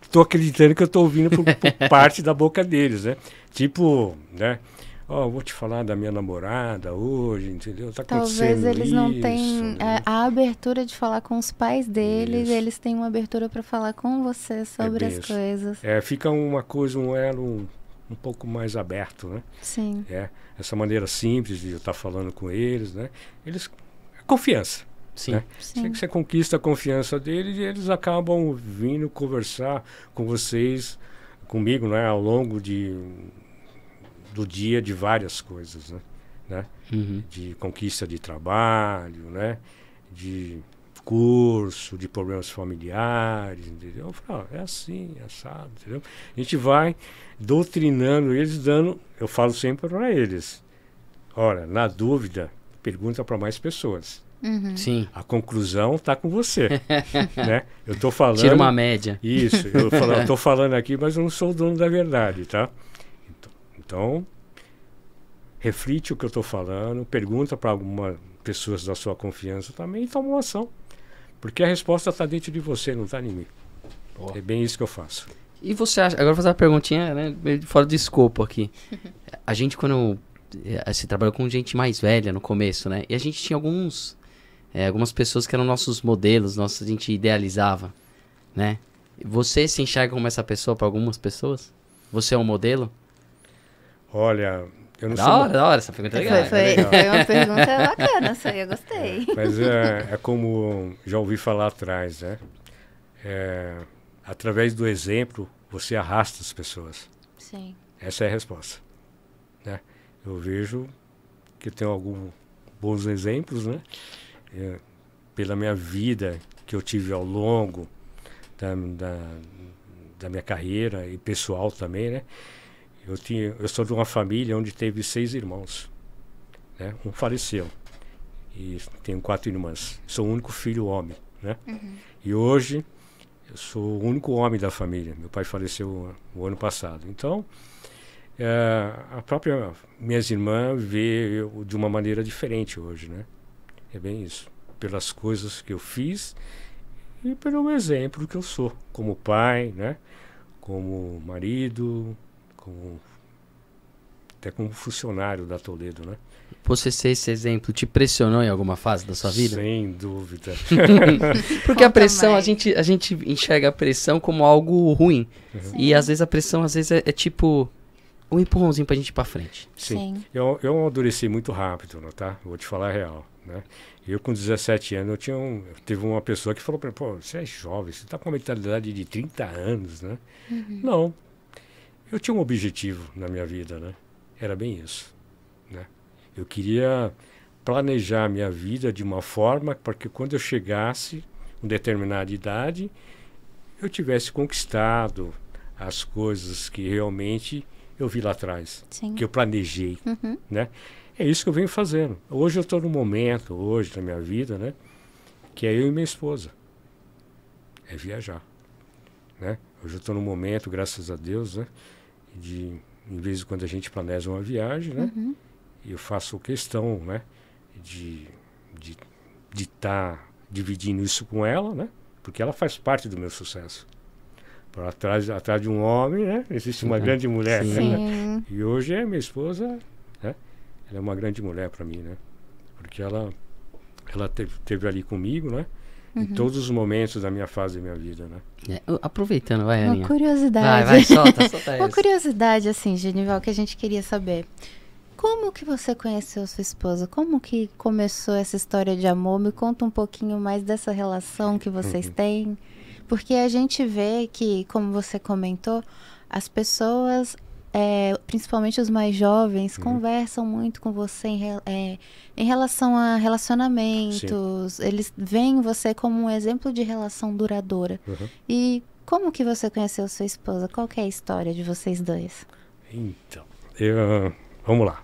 estou acreditando que eu estou ouvindo por, por parte da boca deles, né? Tipo, né? oh, vou te falar da minha namorada hoje, entendeu? Tá Talvez eles isso, não tenham né? a, é, a, abertura de falar com os pais deles, isso. eles têm uma abertura para falar com você é sobre é as isso. coisas. É, fica uma coisa, um elo um, um, pouco mais aberto, né? Sim. É, essa maneira simples de eu estar tá falando com eles, né? Eles é confiança. Sim. Né? Sim. Você, conquista a confiança deles e eles acabam vindo conversar com vocês, comigo, né, ao longo de, do dia de várias coisas, né? né? Uhum. De conquista de trabalho, né? De curso, de problemas familiares, entendeu? Eu falo, ah, é assim, é assado, entendeu? A gente vai doutrinando eles, dando, eu falo sempre para eles, olha, na dúvida, pergunta para mais pessoas. Uhum. Sim. A conclusão está com você. né? Eu estou falando. Tira uma média. Isso. Eu estou falando aqui, mas eu não sou o dono da verdade, tá? Então, então reflite o que eu estou falando, pergunta para algumas pessoas da sua confiança também e toma uma ação. Porque a resposta está dentro de você, não está em mim. Oh. É bem isso que eu faço. E você acha. Agora vou fazer uma perguntinha, né? Fora de escopo aqui. A gente, quando. Você eh, trabalhou com gente mais velha no começo, né? E a gente tinha alguns é, algumas pessoas que eram nossos modelos, nossa, a gente idealizava, né? Você se enxerga como essa pessoa para algumas pessoas? Você é um modelo? Olha, eu não da sou. Hora, da hora, essa pergunta é legal. Foi, foi, legal. foi uma pergunta bacana, isso aí eu gostei. É, mas é, é, como já ouvi falar atrás, né? É, através do exemplo, você arrasta as pessoas. Sim. Essa é a resposta. Né? Eu vejo que tem alguns bons exemplos, né? eu, é, pela minha vida que eu tive ao longo da, da, da, minha carreira e pessoal também, né? Eu, tinha, eu sou de uma família onde teve seis irmãos. Né? Um faleceu. E tenho quatro irmãs. Sou o único filho homem, né? Uhum. E hoje eu sou o único homem da família. Meu pai faleceu o ano passado. Então, é, a própria minhas irmãs vê eu de uma maneira diferente hoje, né? É bem isso. Pelas coisas que eu fiz e pelo exemplo que eu sou, como pai, né? Como marido, como até como funcionário da Toledo, né? Você ser esse exemplo te pressionou em alguma fase da sua vida? Sem dúvida. Porque Conta a pressão, a gente, a gente enxerga a pressão como algo ruim. Uhum. E às vezes a pressão às vezes é, é tipo um empurrãozinho pra gente ir pra frente. Sim. Sim. Eu, eu amadureci muito rápido, não tá? Vou te falar a real, né? Eu com 17 anos, eu tinha um, teve uma pessoa que falou para mim, pô, você é jovem, você tá com uma mentalidade de 30 anos, né? Uhum. Não. Eu tinha um objetivo na minha vida, né? Era bem isso, né? Eu queria planejar a minha vida de uma forma para que quando eu chegasse uma determinada idade, eu tivesse conquistado as coisas que realmente eu vi lá atrás, Sim. que eu planejei, uhum. né? É isso que eu venho fazendo. Hoje eu estou no momento, hoje na minha vida, né? Que é eu e minha esposa. É viajar, né? Hoje eu estou no momento, graças a Deus, né? De, em vez de quando a gente planeja uma viagem, né? Uhum. Eu faço questão, né? De de estar de tá dividindo isso com ela, né? Porque ela faz parte do meu sucesso atrás, atrás de um homem, né? Existe uma uhum. grande mulher. Né? E hoje é minha esposa, né? Ela é uma grande mulher para mim, né? Porque ela, ela teve, teve ali comigo, né? Uhum. Em todos os momentos da minha fase da minha vida, né? É, aproveitando, vai, Aninha. Uma curiosidade. Vai, vai, solta, solta Uma curiosidade, assim, Genival, que a gente queria saber. Como que você conheceu sua esposa? Como que começou essa história de amor? Me conta um pouquinho mais dessa relação que vocês uhum. têm. Porque a gente vê que, como você comentou, as pessoas, é, principalmente os mais jovens, uhum. conversam muito com você em, é, em relação a relacionamentos. Sim. Eles veem você como um exemplo de relação duradoura. Uhum. E como que você conheceu sua esposa? Qual é a história de vocês dois? Então, eu, vamos lá.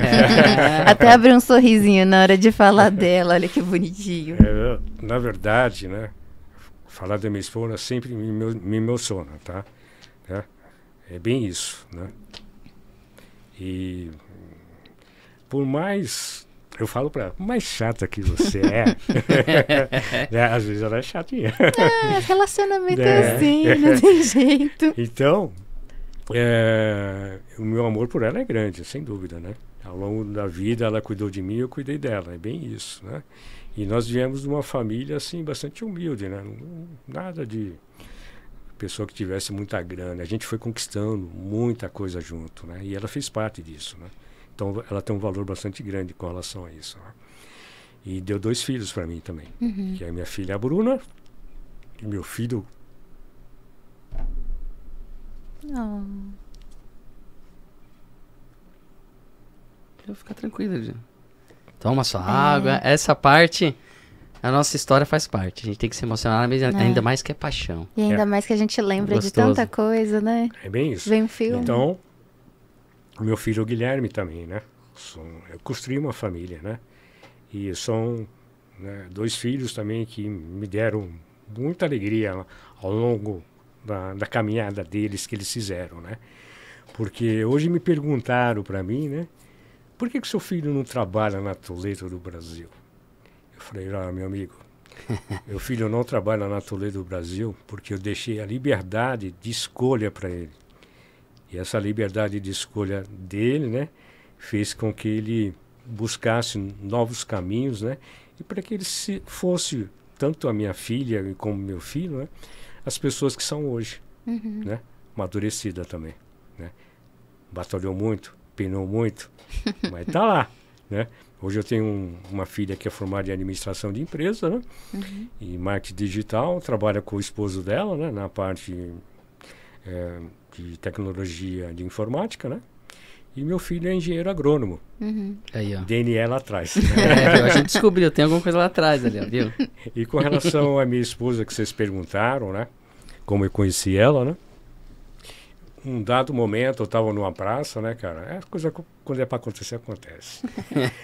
Até abriu um sorrisinho na hora de falar dela, olha que bonitinho. É, na verdade, né? falar da minha esposa sempre me, me emociona, tá? Né? É bem isso, né? E por mais eu falo para mais chata que você é. Né? Às vezes ela é chatinha. É, relacionamento né? é, assim, não tem jeito. Então, é, o meu amor por ela é grande, sem dúvida, né? Ao longo da vida ela cuidou de mim, eu cuidei dela, é bem isso, né? E nós viemos de uma família assim bastante humilde, né? Nada de pessoa que tivesse muita grana. A gente foi conquistando muita coisa junto, né? E ela fez parte disso, né? Então ela tem um valor bastante grande com relação a isso. Né? E deu dois filhos para mim também, uhum. que é minha filha a Bruna e meu filho. Ah. Eu Vou ficar tranquila, gente toma sua é. água. Essa parte a nossa história faz parte. A gente tem que se emocionar, mas é. ainda mais que é paixão. E ainda é. mais que a gente lembra de tanta coisa, né? É bem isso. Vem um filme. Então, meu filho Guilherme também, né? Eu construí uma família, né? E são né, dois filhos também que me deram muita alegria ao longo da, da caminhada deles que eles fizeram, né? Porque hoje me perguntaram para mim, né? por que, que seu filho não trabalha na Toledo do Brasil? Eu falei, ah, meu amigo, meu filho não trabalha na Toledo do Brasil porque eu deixei a liberdade de escolha para ele. E essa liberdade de escolha dele, né, fez com que ele buscasse novos caminhos, né, e para que ele se fosse tanto a minha filha como meu filho, né, as pessoas que são hoje, uhum. né, amadurecida também, né, batalhou muito, penou muito, Mas tá lá, né? Hoje eu tenho um, uma filha que é formada em administração de empresa, né? Uhum. E marketing digital, trabalha com o esposo dela, né? Na parte é, de tecnologia de informática, né? E meu filho é engenheiro agrônomo. Uhum. Aí, ó. DNA é lá atrás. É, a gente descobriu, tem alguma coisa lá atrás ali, viu? E com relação à minha esposa que vocês perguntaram, né? Como eu conheci ela, né? um dado momento, eu estava numa praça, né, cara? É coisa quando é para acontecer acontece.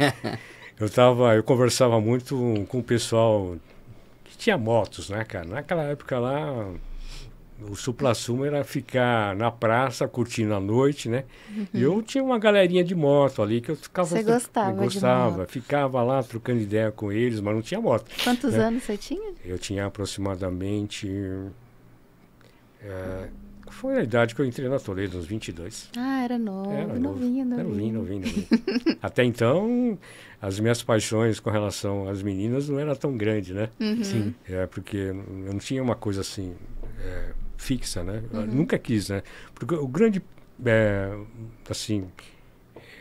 eu tava, eu conversava muito com o pessoal que tinha motos, né, cara? Naquela época lá, o supla-sumo era ficar na praça curtindo a noite, né? Uhum. E eu uhum. tinha uma galerinha de moto ali que eu ficava. Você gostava, gostava ficava lá trocando ideia com eles, mas não tinha moto. Quantos né? anos você tinha? Eu tinha aproximadamente. É, uhum foi a idade que eu entrei na Toledo, uns 22. Ah, era novo. Era novinho, novo. novinho. novinho, novinho. Até então, as minhas paixões com relação às meninas não era tão grande, né? Uhum. Sim. É, porque eu não tinha uma coisa assim é, fixa, né? Uhum. Nunca quis, né? Porque o grande, é, assim,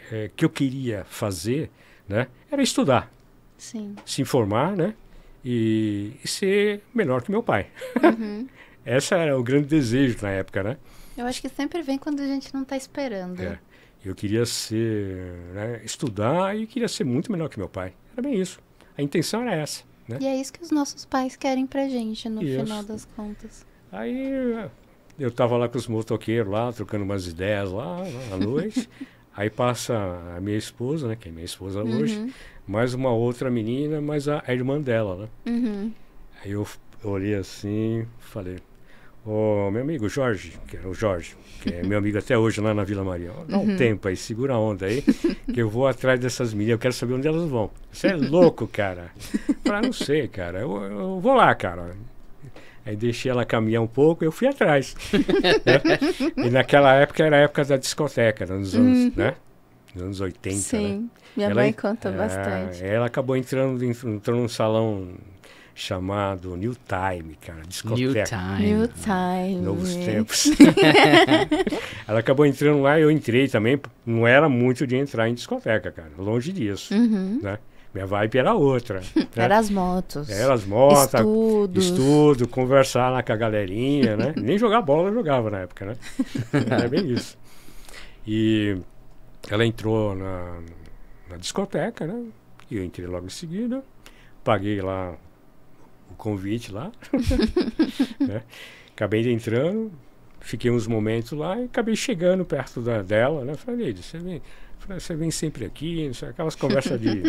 é, que eu queria fazer, né? Era estudar. Sim. Se informar, né? E, e ser melhor que meu pai. Uhum. Essa era o grande desejo na época, né? Eu acho que sempre vem quando a gente não está esperando. É. Né? Eu queria ser, né, estudar e queria ser muito melhor que meu pai. Era bem isso. A intenção era essa. Né? E é isso que os nossos pais querem pra gente, no isso. final das contas. Aí eu estava lá com os motoqueiros lá, trocando umas ideias lá, lá né, à noite. Aí passa a minha esposa, né, que é minha esposa uhum. hoje, mais uma outra menina, mais a, a irmã dela, né? Uhum. Aí eu, eu olhei assim, falei, o meu amigo Jorge, que era é o Jorge, que é meu amigo até hoje lá na Vila Maria. Dá um uhum. tempo aí, segura a onda aí, que eu vou atrás dessas meninas, eu quero saber onde elas vão. Você é louco, cara. Falei, não sei, cara. Eu, eu vou lá, cara. Aí deixei ela caminhar um pouco, eu fui atrás. né? E naquela época era a época da discoteca, nos anos, uhum. né? Nos anos 80, Sim, né? minha ela, mãe conta é, bastante. Ela acabou entrando, entrou num salão chamado New Time, cara, discoteca. New Time. New Time. Novos tempos. ela acabou entrando lá, eu entrei também. Não era muito de entrar em discoteca, cara, longe disso, uhum. né? Minha vibe era outra. né? Era as motos. Era as motos. Estudo. Estudo, conversar lá com a galerinha, né? Nem jogar bola eu jogava na época, né? era é bem isso. E ela entrou na, na discoteca, né? E eu entrei logo em seguida. Paguei lá convite lá. né? Acabei entrando, fiquei uns momentos lá e acabei chegando perto da, dela, né? Falei, você vem, você vem sempre aqui, não sei, aquelas conversas de.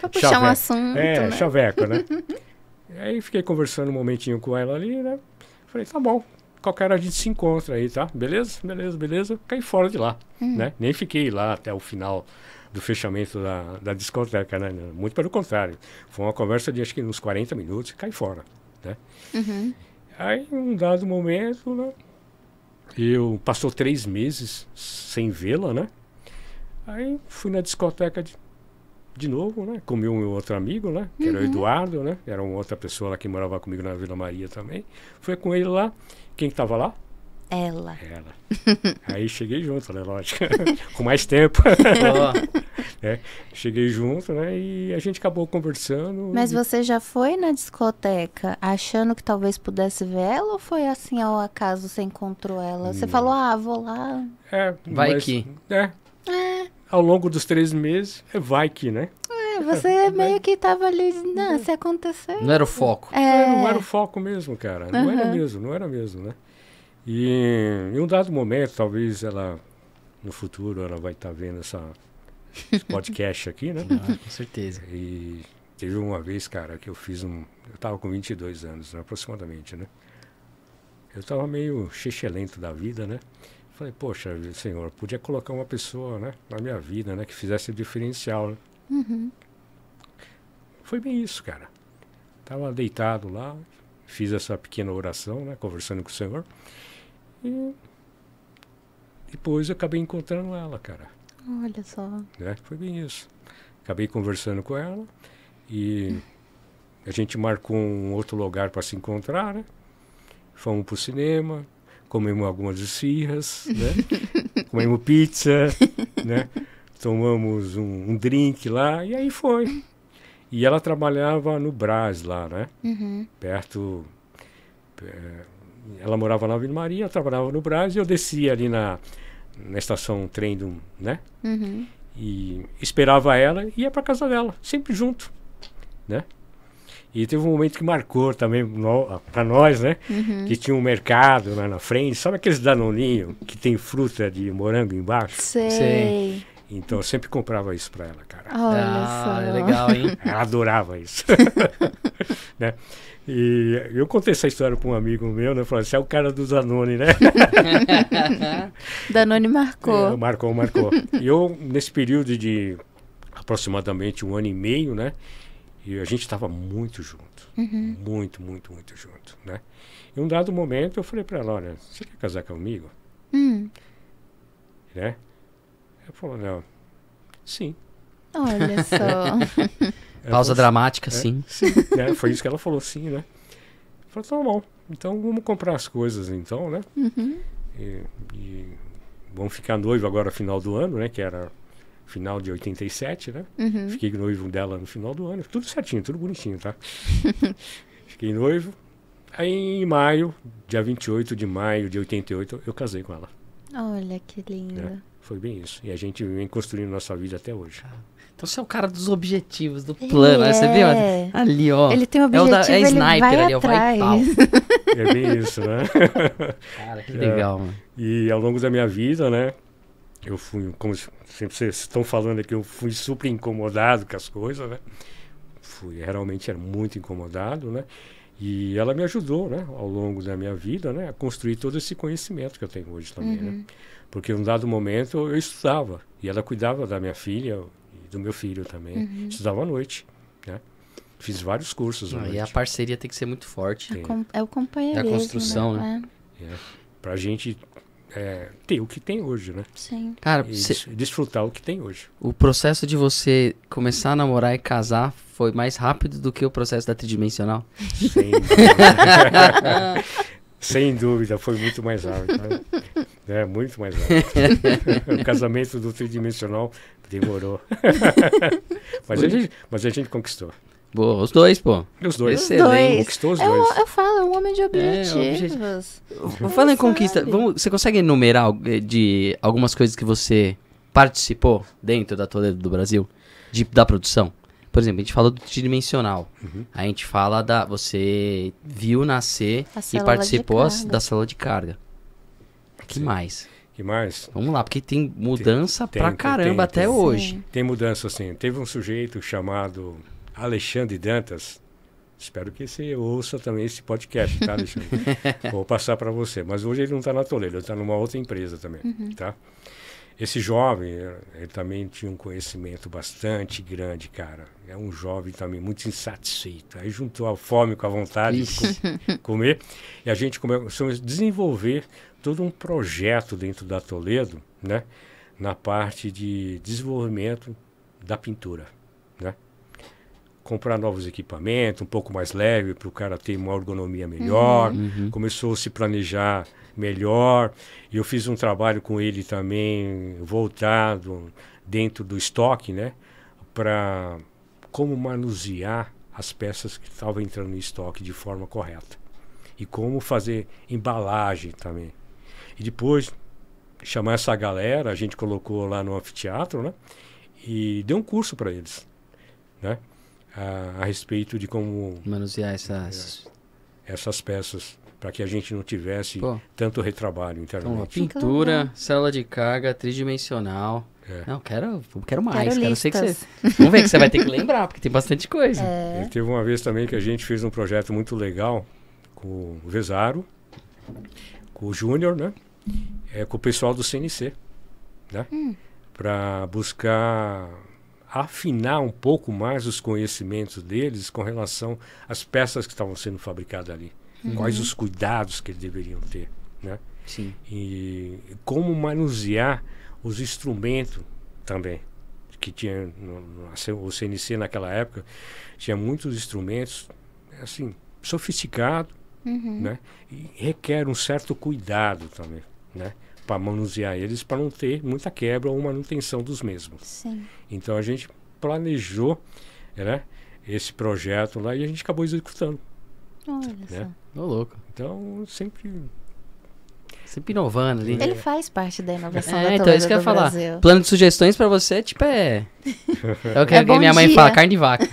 Pra puxar chaveco. um assunto. É, né? chaveco, né? aí fiquei conversando um momentinho com ela ali, né? Falei, tá bom, qualquer hora a gente se encontra aí, tá? Beleza? Beleza, beleza. Caí fora de lá, hum. né? Nem fiquei lá até o final do fechamento da, da discoteca, né? Muito pelo contrário. Foi uma conversa de acho que uns 40 minutos e cai fora, né? Uhum. Aí, em um dado momento, né? Eu passou três meses sem vê-la, né? Aí fui na discoteca de, de novo, né? Comi um outro amigo, né? Que uhum. era o uhum. Eduardo, né? Era uma outra pessoa lá que morava comigo na Vila Maria também. Foi com ele lá. Quem estava lá? Ela. Ela. Aí cheguei junto, né? Lógico. Com mais tempo. é, cheguei junto, né? E a gente acabou conversando. Mas e... você já foi na discoteca achando que talvez pudesse ver ela ou foi assim ao acaso você encontrou ela? Você Não. Hum. falou, ah, vou lá. É, vai mas, que. É. é. Ao longo dos três meses, é, vai que, né? É, você meio que tava ali, não, se acontecer. Não era o foco. É... Não, é, não era o foco mesmo, cara. Não uhum. era mesmo, não era mesmo, né? E em um dado momento, talvez ela, no futuro, ela vai estar tá vendo essa, esse podcast aqui, né? Ah, com certeza. E teve uma vez, cara, que eu fiz um. Eu estava com 22 anos, né, aproximadamente, né? Eu estava meio chechelento da vida, né? Falei, poxa, senhor, podia colocar uma pessoa, né, na minha vida, né, que fizesse diferencial, né? Uhum. Foi bem isso, cara. Tava deitado lá, fiz essa pequena oração, né, conversando com o senhor. E depois eu acabei encontrando ela, cara. Olha só. Né? Foi bem isso. Acabei conversando com ela e a gente marcou um outro lugar para se encontrar, né? Fomos pro cinema, comemos algumas esfirras, né? comemos pizza, né? Tomamos um, um, drink lá e aí foi. E ela trabalhava no Brás lá, né? Uhum. Perto... É, ela morava na Vila Maria, trabalhava no Brasil, eu descia ali na, na estação trem do, né? Uhum. E esperava ela e ia para casa dela, sempre junto, né? E teve um momento que marcou também para nós, né? Uhum. Que tinha um mercado lá na frente, sabe aqueles danoninho que tem fruta de morango embaixo? Sei. Então eu sempre comprava isso para ela, cara. Olha ah, só. É legal, hein? Ela adorava isso. né? E eu contei essa história para um amigo meu, né? Falou, você é o cara do Danone, né? Danone marcou. É, marcou, marcou. E eu, nesse período de aproximadamente um ano e meio, né? E a gente estava muito junto. Uhum. Muito, muito, muito junto, né? E um dado momento eu falei para ela, olha, você quer casar comigo? Hum. Né? Ela falou, não. Sim. Olha só. É Pausa falou, dramática, é, sim. sim né? Foi isso que ela falou, sim, né? falei, tá bom, então vamos comprar as coisas, então, né? Uhum. E, e vamos ficar noivo agora final do ano, né? Que era final de 87, né? Uhum. Fiquei noivo dela no final do ano. Tudo certinho, tudo bonitinho, tá? Fiquei noivo. Aí em maio, dia 28 de maio de 88, eu casei com ela. Olha que linda. Né? Foi bem isso. E a gente vem construindo nossa vida até hoje. Ah. Então você é o cara dos objetivos, do plano. Né? É. Você viu? Ali, ó. Ele tem um é objetivo, é, da, é sniper ali, ó. Vai pau. É bem isso, né? Cara, que legal, é, mano. E ao longo da minha vida, né? Eu fui, como sempre vocês estão falando aqui, eu fui super incomodado com as coisas, né? Fui, realmente era muito incomodado, né? E ela me ajudou, né, ao longo da minha vida, né, a construir todo esse conhecimento que eu tenho hoje também, né? uhum. né? Porque em um dado momento eu estudava e ela cuidava da minha filha, do meu filho também. Uhum. Estudava à noite, né? Fiz vários cursos. Ah, e a parceria tem que ser muito forte. é o companheirismo. Da né? construção, né? né? É. Pra gente é, ter o que tem hoje, né? Sim. Cara, e cê... desfrutar o que tem hoje. O processo de você começar a namorar e casar foi mais rápido do que o processo da tridimensional? Sim. Sem dúvida, foi muito mais rápido. Né? É, muito mais rápido. o casamento do tridimensional demorou. mas, a gente, mas a gente conquistou. Boa, os dois, pô. Os dois. Excelente. Conquistou os dois. Eu, eu falo, é um homem de é, objetivos. É, objet... Falando em conquista, vamos, você consegue enumerar de algumas coisas que você participou dentro da Toledo do Brasil? De, da produção? Por exemplo, a gente falou do tridimensional. Uhum. A gente fala da. Você viu nascer e participou da célula de carga. Que Sim. mais? Que mais? Vamos lá, porque tem mudança tem, pra tem, caramba tem, até tem, hoje. Sim. Tem mudança, assim. Teve um sujeito chamado Alexandre Dantas. Espero que você ouça também esse podcast, tá, Alexandre? Vou passar para você. Mas hoje ele não está na Toledo, ele está numa outra empresa também, uhum. tá? Esse jovem, ele também tinha um conhecimento bastante grande, cara. É um jovem também muito insatisfeito. Aí juntou a fome com a vontade Isso. de comer. E a gente começou a desenvolver todo um projeto dentro da Toledo, né? Na parte de desenvolvimento da pintura, né? Comprar novos equipamentos, um pouco mais leve, para o cara ter uma ergonomia melhor. Uhum. Começou a se planejar melhor. Eu fiz um trabalho com ele também voltado dentro do estoque, né? Para como manusear as peças que estavam entrando no estoque de forma correta e como fazer embalagem também. E depois chamar essa galera, a gente colocou lá no anfiteatro, né? E deu um curso para eles, né? A, a, respeito de como manusear essas essas peças para que a gente não tivesse Pô. tanto retrabalho internamente. Então, pintura, célula de carga tridimensional. É. Não, quero, quero mais, quero, quero sei que você. Vamos ver que você vai ter que lembrar, porque tem bastante coisa. É. é. teve uma vez também que a gente fez um projeto muito legal com o Vesaro, com o Júnior, né? É, com o pessoal do CNC, né? Hum. Para buscar afinar um pouco mais os conhecimentos deles com relação às peças que estavam sendo fabricadas ali quais uhum. os cuidados que eles deveriam ter, né? Sim. E como manusear os instrumentos também que tinha no, no, o CNC naquela época tinha muitos instrumentos assim sofisticado, uhum. né? E requer um certo cuidado também, né? Para manusear eles, para não ter muita quebra ou manutenção dos mesmos. Sim. Então a gente planejou, né? Esse projeto lá e a gente acabou executando. Olha né? só. louco. Então, sempre Sempre inovando ali. Ele faz parte da inovação é, da então, é isso que eu ia falar. Brasil. Plano de sugestões pra você, tipo, é... É o que é minha dia. mãe fala, carne de vaca. é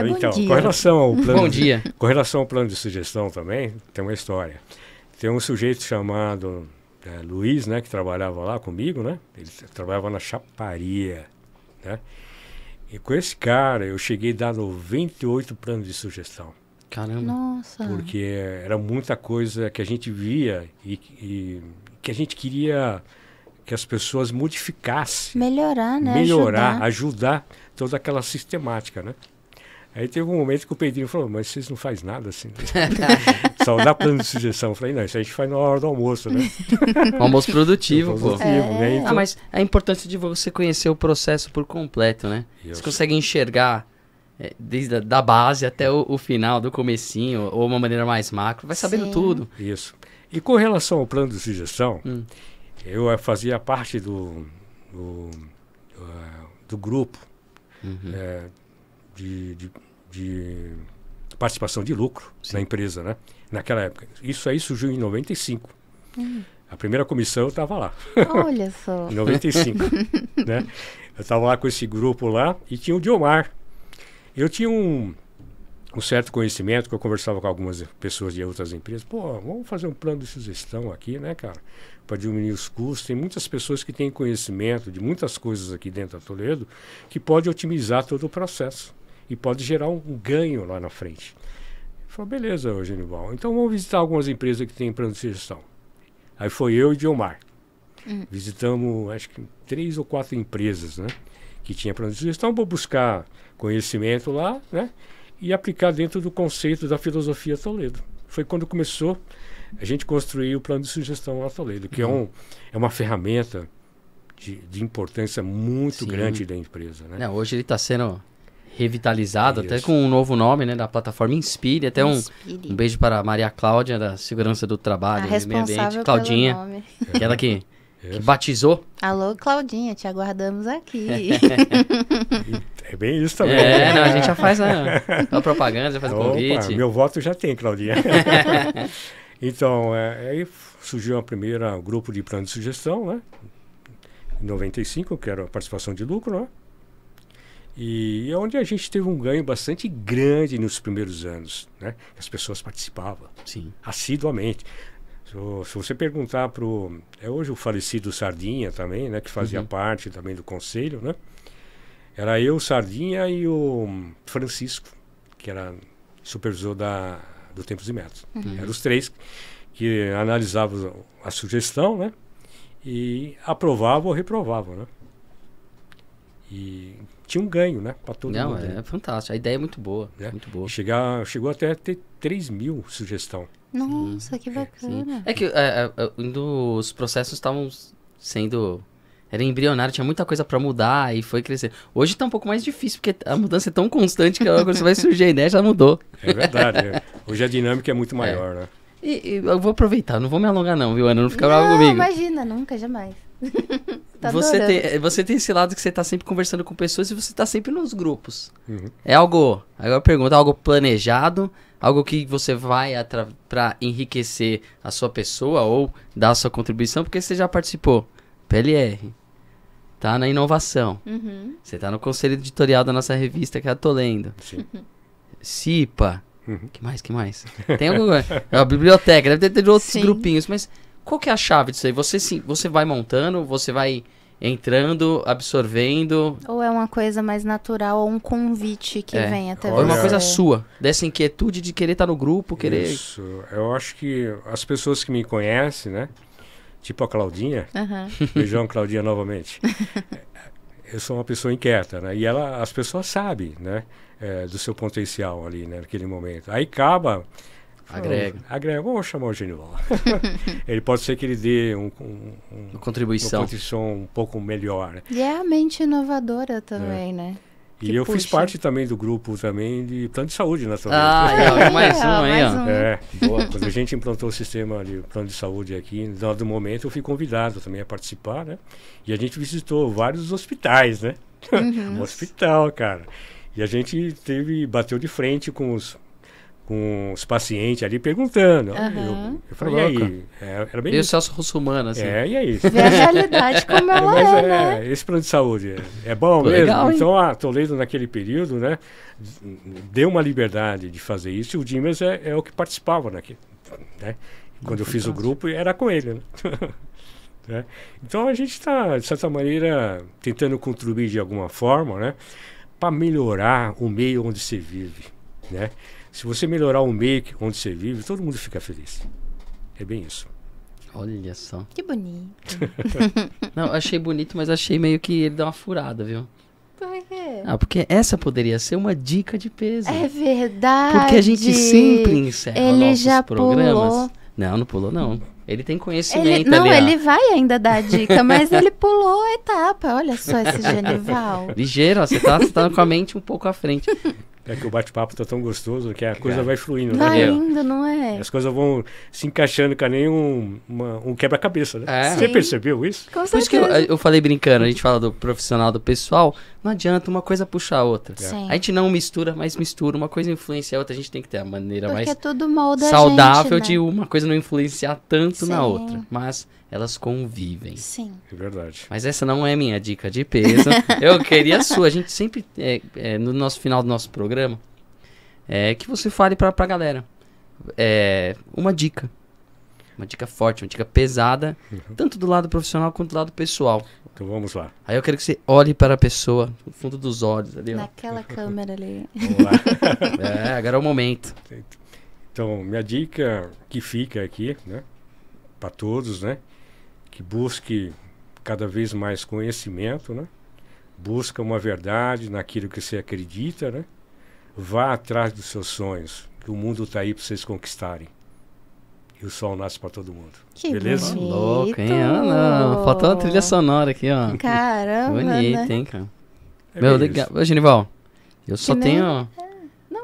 então, bom então, dia. Com relação ao plano bom de... dia. Com relação ao plano de sugestão também, tem uma história. Tem um sujeito chamado é, Luiz, né, que trabalhava lá comigo, né? Ele trabalhava na chaparia, né? E com esse cara, eu cheguei a dar 98 planos de sugestão. Caramba. Nossa. Porque era muita coisa que a gente via e, e que a gente queria que as pessoas modificassem. Melhorar, né? Melhorar, ajudar, ajudar toda aquela sistemática, né? Aí teve um momento que o Pedrinho falou, mas vocês não fazem nada assim. Né? Só dá plano de sugestão. Eu falei, não, isso a gente faz na hora do almoço, né? almoço produtivo, pô. Produtivo, né? é. né? Então... Ah, mas a importância de você conhecer o processo por completo, né? Isso. Você consegue enxergar é, desde a da base até o, o, final, do comecinho, ou uma maneira mais macro, vai sabendo Sim. tudo. Isso. E com relação ao plano de sugestão, hum. eu eh, fazia parte do, do, eh, do grupo uhum. é, de, de, de, participação de lucro Sim. na empresa, né? Naquela época. Isso aí surgiu em 95. Hum. A primeira comissão eu estava lá. Olha só. em 95. né? Eu estava lá com esse grupo lá e tinha o Diomar eu tinha um, um certo conhecimento, que eu conversava com algumas pessoas de outras empresas, pô, vamos fazer um plano de sugestão aqui, né, cara? Para diminuir os custos. Tem muitas pessoas que têm conhecimento de muitas coisas aqui dentro da Toledo que pode otimizar todo o processo e pode gerar um, um ganho lá na frente. Falei, beleza, Eugênio Genival, então vamos visitar algumas empresas que têm plano de sugestão. Aí foi eu e o Diomar. Uhum. Visitamos, acho que, três ou quatro empresas, né? Que tinha plano de sugestão Vou buscar conhecimento lá, né? E aplicar dentro do conceito da filosofia Toledo. Foi quando começou a gente construir o plano de sugestão lá Toledo, que é uhum. é, um, é uma ferramenta de, de importância muito Sim. grande da empresa. Né? Não, é, hoje ele está sendo revitalizado, Isso. até com um novo nome, né, da plataforma Inspire. Até um, Inspire. um beijo para Maria Cláudia, da Segurança do Trabalho, e tá do Meio Ambiente. Claudinha, aquela que, é. que batizou. Alô, Claudinha, te aguardamos aqui. É bem isso também. É, não, a gente já faz a, a propaganda, já faz Opa, o convite. Meu voto já tem, Claudinha. então, é, aí surgiu a primeira grupo de plano de sugestão, né? Em 95, que era a participação de lucro, né? E é onde a gente teve um ganho bastante grande nos primeiros anos, né? As pessoas participavam Sim. assiduamente. se você perguntar para o... É hoje o falecido Sardinha também, né? Que fazia uhum. parte também do conselho, né? Era eu, Sardinha e o Francisco, que era supervisor da, do Tempos e metros Uhum. Eram os três que analisavam a sugestão, né? E aprovavam ou reprovavam, né? E tinha um ganho, né? Para todo Não, mundo. Não, é fantástico. A ideia é muito boa. Né? Muito boa. Chegar, chegou até a ter 3 mil sugestão. Nossa, hum. que é, bacana. É que é, é, é os processos estavam sendo era embrionário, tinha muita coisa para mudar e foi crescer. Hoje tá um pouco mais difícil, porque a mudança é tão constante que quando você vai surgir a ideia já mudou. É verdade. É. Hoje a dinâmica é muito é. maior, é. né? E, e, eu vou aproveitar, não vou me alongar não, viu, Ana? Não fica brava comigo. imagina, nunca, jamais. tá você, tem, você tem esse lado que você tá sempre conversando com pessoas e você tá sempre nos grupos. Uhum. É algo, agora pergunto, algo planejado, algo que você vai para enriquecer a sua pessoa ou dar a sua contribuição, porque você já participou. PLR, tá na inovação. Uhum. Você tá no conselho editorial da nossa revista que eu é tô lendo. Sim. CIPA. Uhum. Que mais, que mais? Tem algum... É a biblioteca, deve ter outros Sim. grupinhos, mas qual que é a chave disso aí? Você, sim, você vai montando, você vai entrando, absorvendo. Ou é uma coisa mais natural, ou um convite que é. vem até Olha. você. Ou é uma coisa sua, dessa inquietude de querer estar tá no grupo, querer. Isso. Eu acho que as pessoas que me conhecem, né? tipo a Claudinha, uhum. beijão Claudinha novamente. Eu sou uma pessoa inquieta, né? E ela, as pessoas sabem, né? É, do seu potencial ali, né? Naquele momento. Aí acaba... Agrega. Oh, agrega. Vamos chamar o Genival. ele pode ser que ele dê um, um, uma contribuição. uma contribuição um pouco melhor. Né? E é a mente inovadora também, é. né? e eu puxa. fiz parte também do grupo também de plano de saúde nacional. Né, ah, é, mais um aí, ó. É, boa. Quando a gente implantou o sistema de plano de saúde aqui, no dado momento eu fui convidado também a participar, né? E a gente visitou vários hospitais, né? Uhum. um hospital, cara. E a gente teve, bateu de frente com os com os pacientes ali perguntando. Uhum. Eu, eu falei, e aí? É, era bem. E o Celso Russumano, assim. É, e aí? É Vê a realidade como é, ela Mas, é, é, né? Esse plano de saúde é, é bom mesmo. Legal, então, a ah, Toledo, naquele período, né, deu uma liberdade de fazer isso e o Dimas é, é o que participava naquele. Né? Quando eu fiz o grupo, era com ele. Né? né? Então, a gente está, de certa maneira, tentando contribuir de alguma forma né, para melhorar o meio onde se vive. Né? Se você melhorar o meio onde você vive, todo mundo fica feliz. É bem isso. Olha só. Que bonito. Não, achei bonito, mas achei meio que ele dá uma furada, viu? Por quê? Ah, porque essa poderia ser uma dica de peso. É verdade. Porque a gente sempre encerra ele nossos já programas. Pulou. Não, não pulou, não. Ele tem conhecimento ele, Não, ali, ele vai ainda dar a dica, mas ele pulou a etapa. Olha só esse Genival. Ligeiro, ó, você tá, tá com a mente um pouco à frente. É que o bate-papo tá tão gostoso que a coisa é. vai fluindo, vai né? indo, não é? As coisas vão se encaixando com nem um, um quebra-cabeça, né? É. Você Sim. percebeu isso? Com Por isso que eu, eu, falei brincando, a gente fala do profissional, do pessoal, não adianta uma coisa puxar a outra. É. A gente não mistura, mas mistura, uma coisa influencia a outra, a gente tem que ter a maneira Porque mais é saudável gente, né? de uma coisa não influenciar tanto Sim. na outra. Mas elas convivem. Sim. É verdade. Mas essa não é minha dica de peso. Eu queria a sua. A gente sempre, é, é, no nosso final do nosso programa, é que você fale pra, pra galera. É, uma dica. Uma dica forte, uma dica pesada, uhum. tanto do lado profissional quanto do lado pessoal. Então vamos lá. Aí eu quero que você olhe para a pessoa, no fundo dos olhos ali. Ó. Naquela câmera ali. Vamos lá. é, agora é o momento. Então, minha dica que fica aqui, né, para todos, né, que busque cada vez mais conhecimento, né? busca uma verdade naquilo que você acredita, né? vá atrás dos seus sonhos, que o mundo está aí para vocês conquistarem. E o sol nasce para todo mundo. Que Beleza? Bonito. Louco, hein? Ana? Faltou uma trilha sonora aqui, ó. Caramba. Bonito, né? hein, cara. É Meu, legal. Ô, Genival, eu só tenho.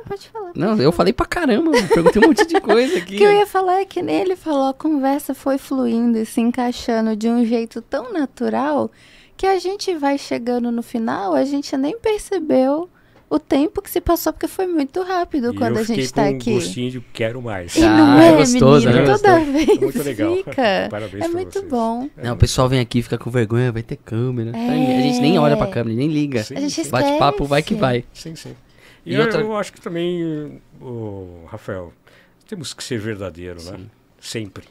Não, pode falar. Não, eu falei pra caramba, perguntei um monte de coisa aqui. O que eu ia falar é que ele falou, a conversa foi fluindo e se encaixando de um jeito tão natural que a gente vai chegando no final, a gente nem percebeu o tempo que se passou, porque foi muito rápido e quando a gente está aqui. Eu um gostinho de quero mais. E ah, não é, é gostoso, menino, né? Toda gostou. vez é muito legal. fica. Parabéns é muito vocês. bom. É. Não, o pessoal vem aqui, fica com vergonha, vai ter câmera. É. A gente é. nem olha pra câmera, nem liga. Sim, Bate-papo, vai que vai. Sim, sim. E, e eu, outra... eu acho que também, oh, Rafael, temos que ser verdadeiro, né? Sim. né? Sempre.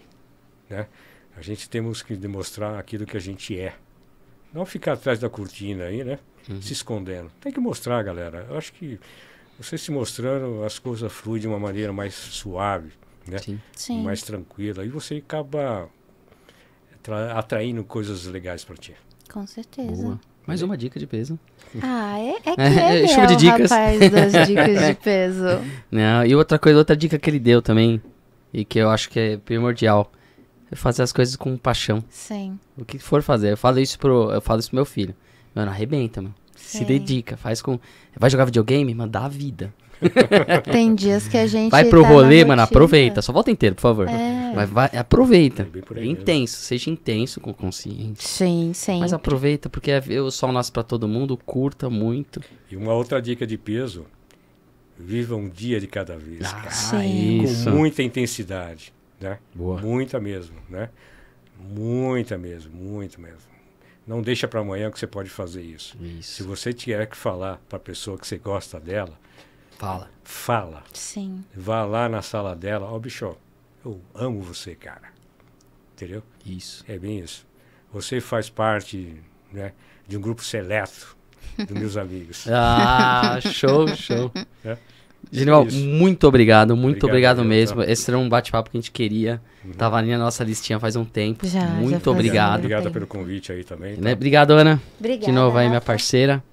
Né? A gente temos que demonstrar aquilo que a gente é. Não ficar atrás da cortina aí, né? Uhum. Se escondendo. Tem que mostrar, galera. Eu acho que você se mostrando, as coisas fluem de uma maneira mais suave, né? Sim. Sim. Mais tranquila. E você acaba atraindo coisas legais para ti. Com certeza. Boa. Mais uma dica de peso. Ah, é, é que é, é chuva de dicas. rapaz das dicas de peso. Não, e outra coisa, outra dica que ele deu também, e que eu acho que é primordial, é fazer as coisas com paixão. Sim. O que for fazer, eu falo isso pro, eu falo isso pro meu filho. Mano, arrebenta, mano. Sim. Se dedica, faz com... Vai jogar videogame? manda a vida. Tem dias que a gente. Vai pro tá rolê, mano, aproveita. Só volta inteiro, por favor. É. Vai, vai, aproveita. É, aí, intenso, seja intenso com consciência. Sim, sim. Mas aproveita, porque é, é o sol nasce para todo mundo, curta muito. E uma outra dica de peso: viva um dia de cada vez. Ah, sim. Com muita intensidade. Né? Boa. Muita mesmo, né? Muita mesmo, muito mesmo. Não deixa para amanhã que você pode fazer isso. isso. Se você tiver que falar para a pessoa que você gosta dela, Fala. Fala. Sim. Vá lá na sala dela, ó, oh, bicho, eu amo você, cara. Entendeu? Isso. É bem isso. Você faz parte né, de um grupo seleto dos meus amigos. ah, show, show. É? Genival, isso. muito obrigado, muito obrigado, obrigado mesmo. Esse era um bate-papo que a gente queria. Uhum. Tava ali na nossa listinha faz um tempo. Já, muito já obrigado. pelo convite aí também. Né, tá? Obrigado, Ana. Obrigada. De novo aí, minha parceira.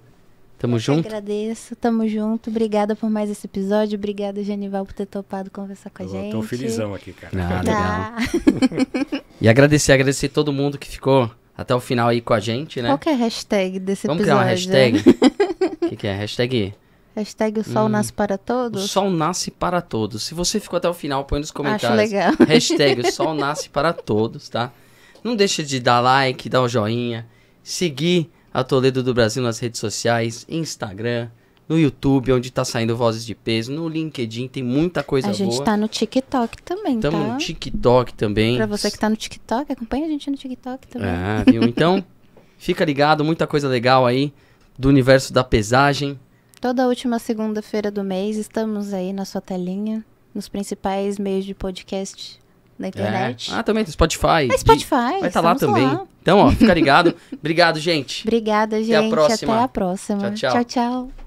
Tamo Eu junto. agradeço, tamo junto. Obrigada por mais esse episódio. Obrigada, Genival, por ter topado conversar com a Eu gente. Tô felizão aqui, cara. Ah, tá. legal. e agradecer, agradecer todo mundo que ficou até o final aí com a gente, né? Qual que é a hashtag desse Vamos episódio? Vamos criar uma hashtag? O que, que é? Hashtag... Hashtag o sol hum. nasce para todos. O sol nasce para todos. Se você ficou até o final, põe nos comentários. Acho legal. Hashtag o sol nasce para todos, tá? Não deixa de dar like, dar o um joinha, seguir a Toledo do Brasil nas redes sociais, Instagram, no YouTube, onde tá saindo Vozes de Peso, no LinkedIn, tem muita coisa boa. A gente boa. tá no TikTok também, Tamo tá? no TikTok também. Pra você que tá no TikTok, acompanha a gente no TikTok também. Ah, viu? Então, fica ligado, muita coisa legal aí do universo da pesagem. Toda última segunda-feira do mês estamos aí na sua telinha, nos principais meios de podcast na é. internet. É. Ah, também do Spotify. É Spotify. Vai estar tá lá também. Lá. Então, ó, fica ligado. Obrigado, gente. Obrigada, gente. Até a próxima. Até a próxima. tchau, tchau. tchau, tchau.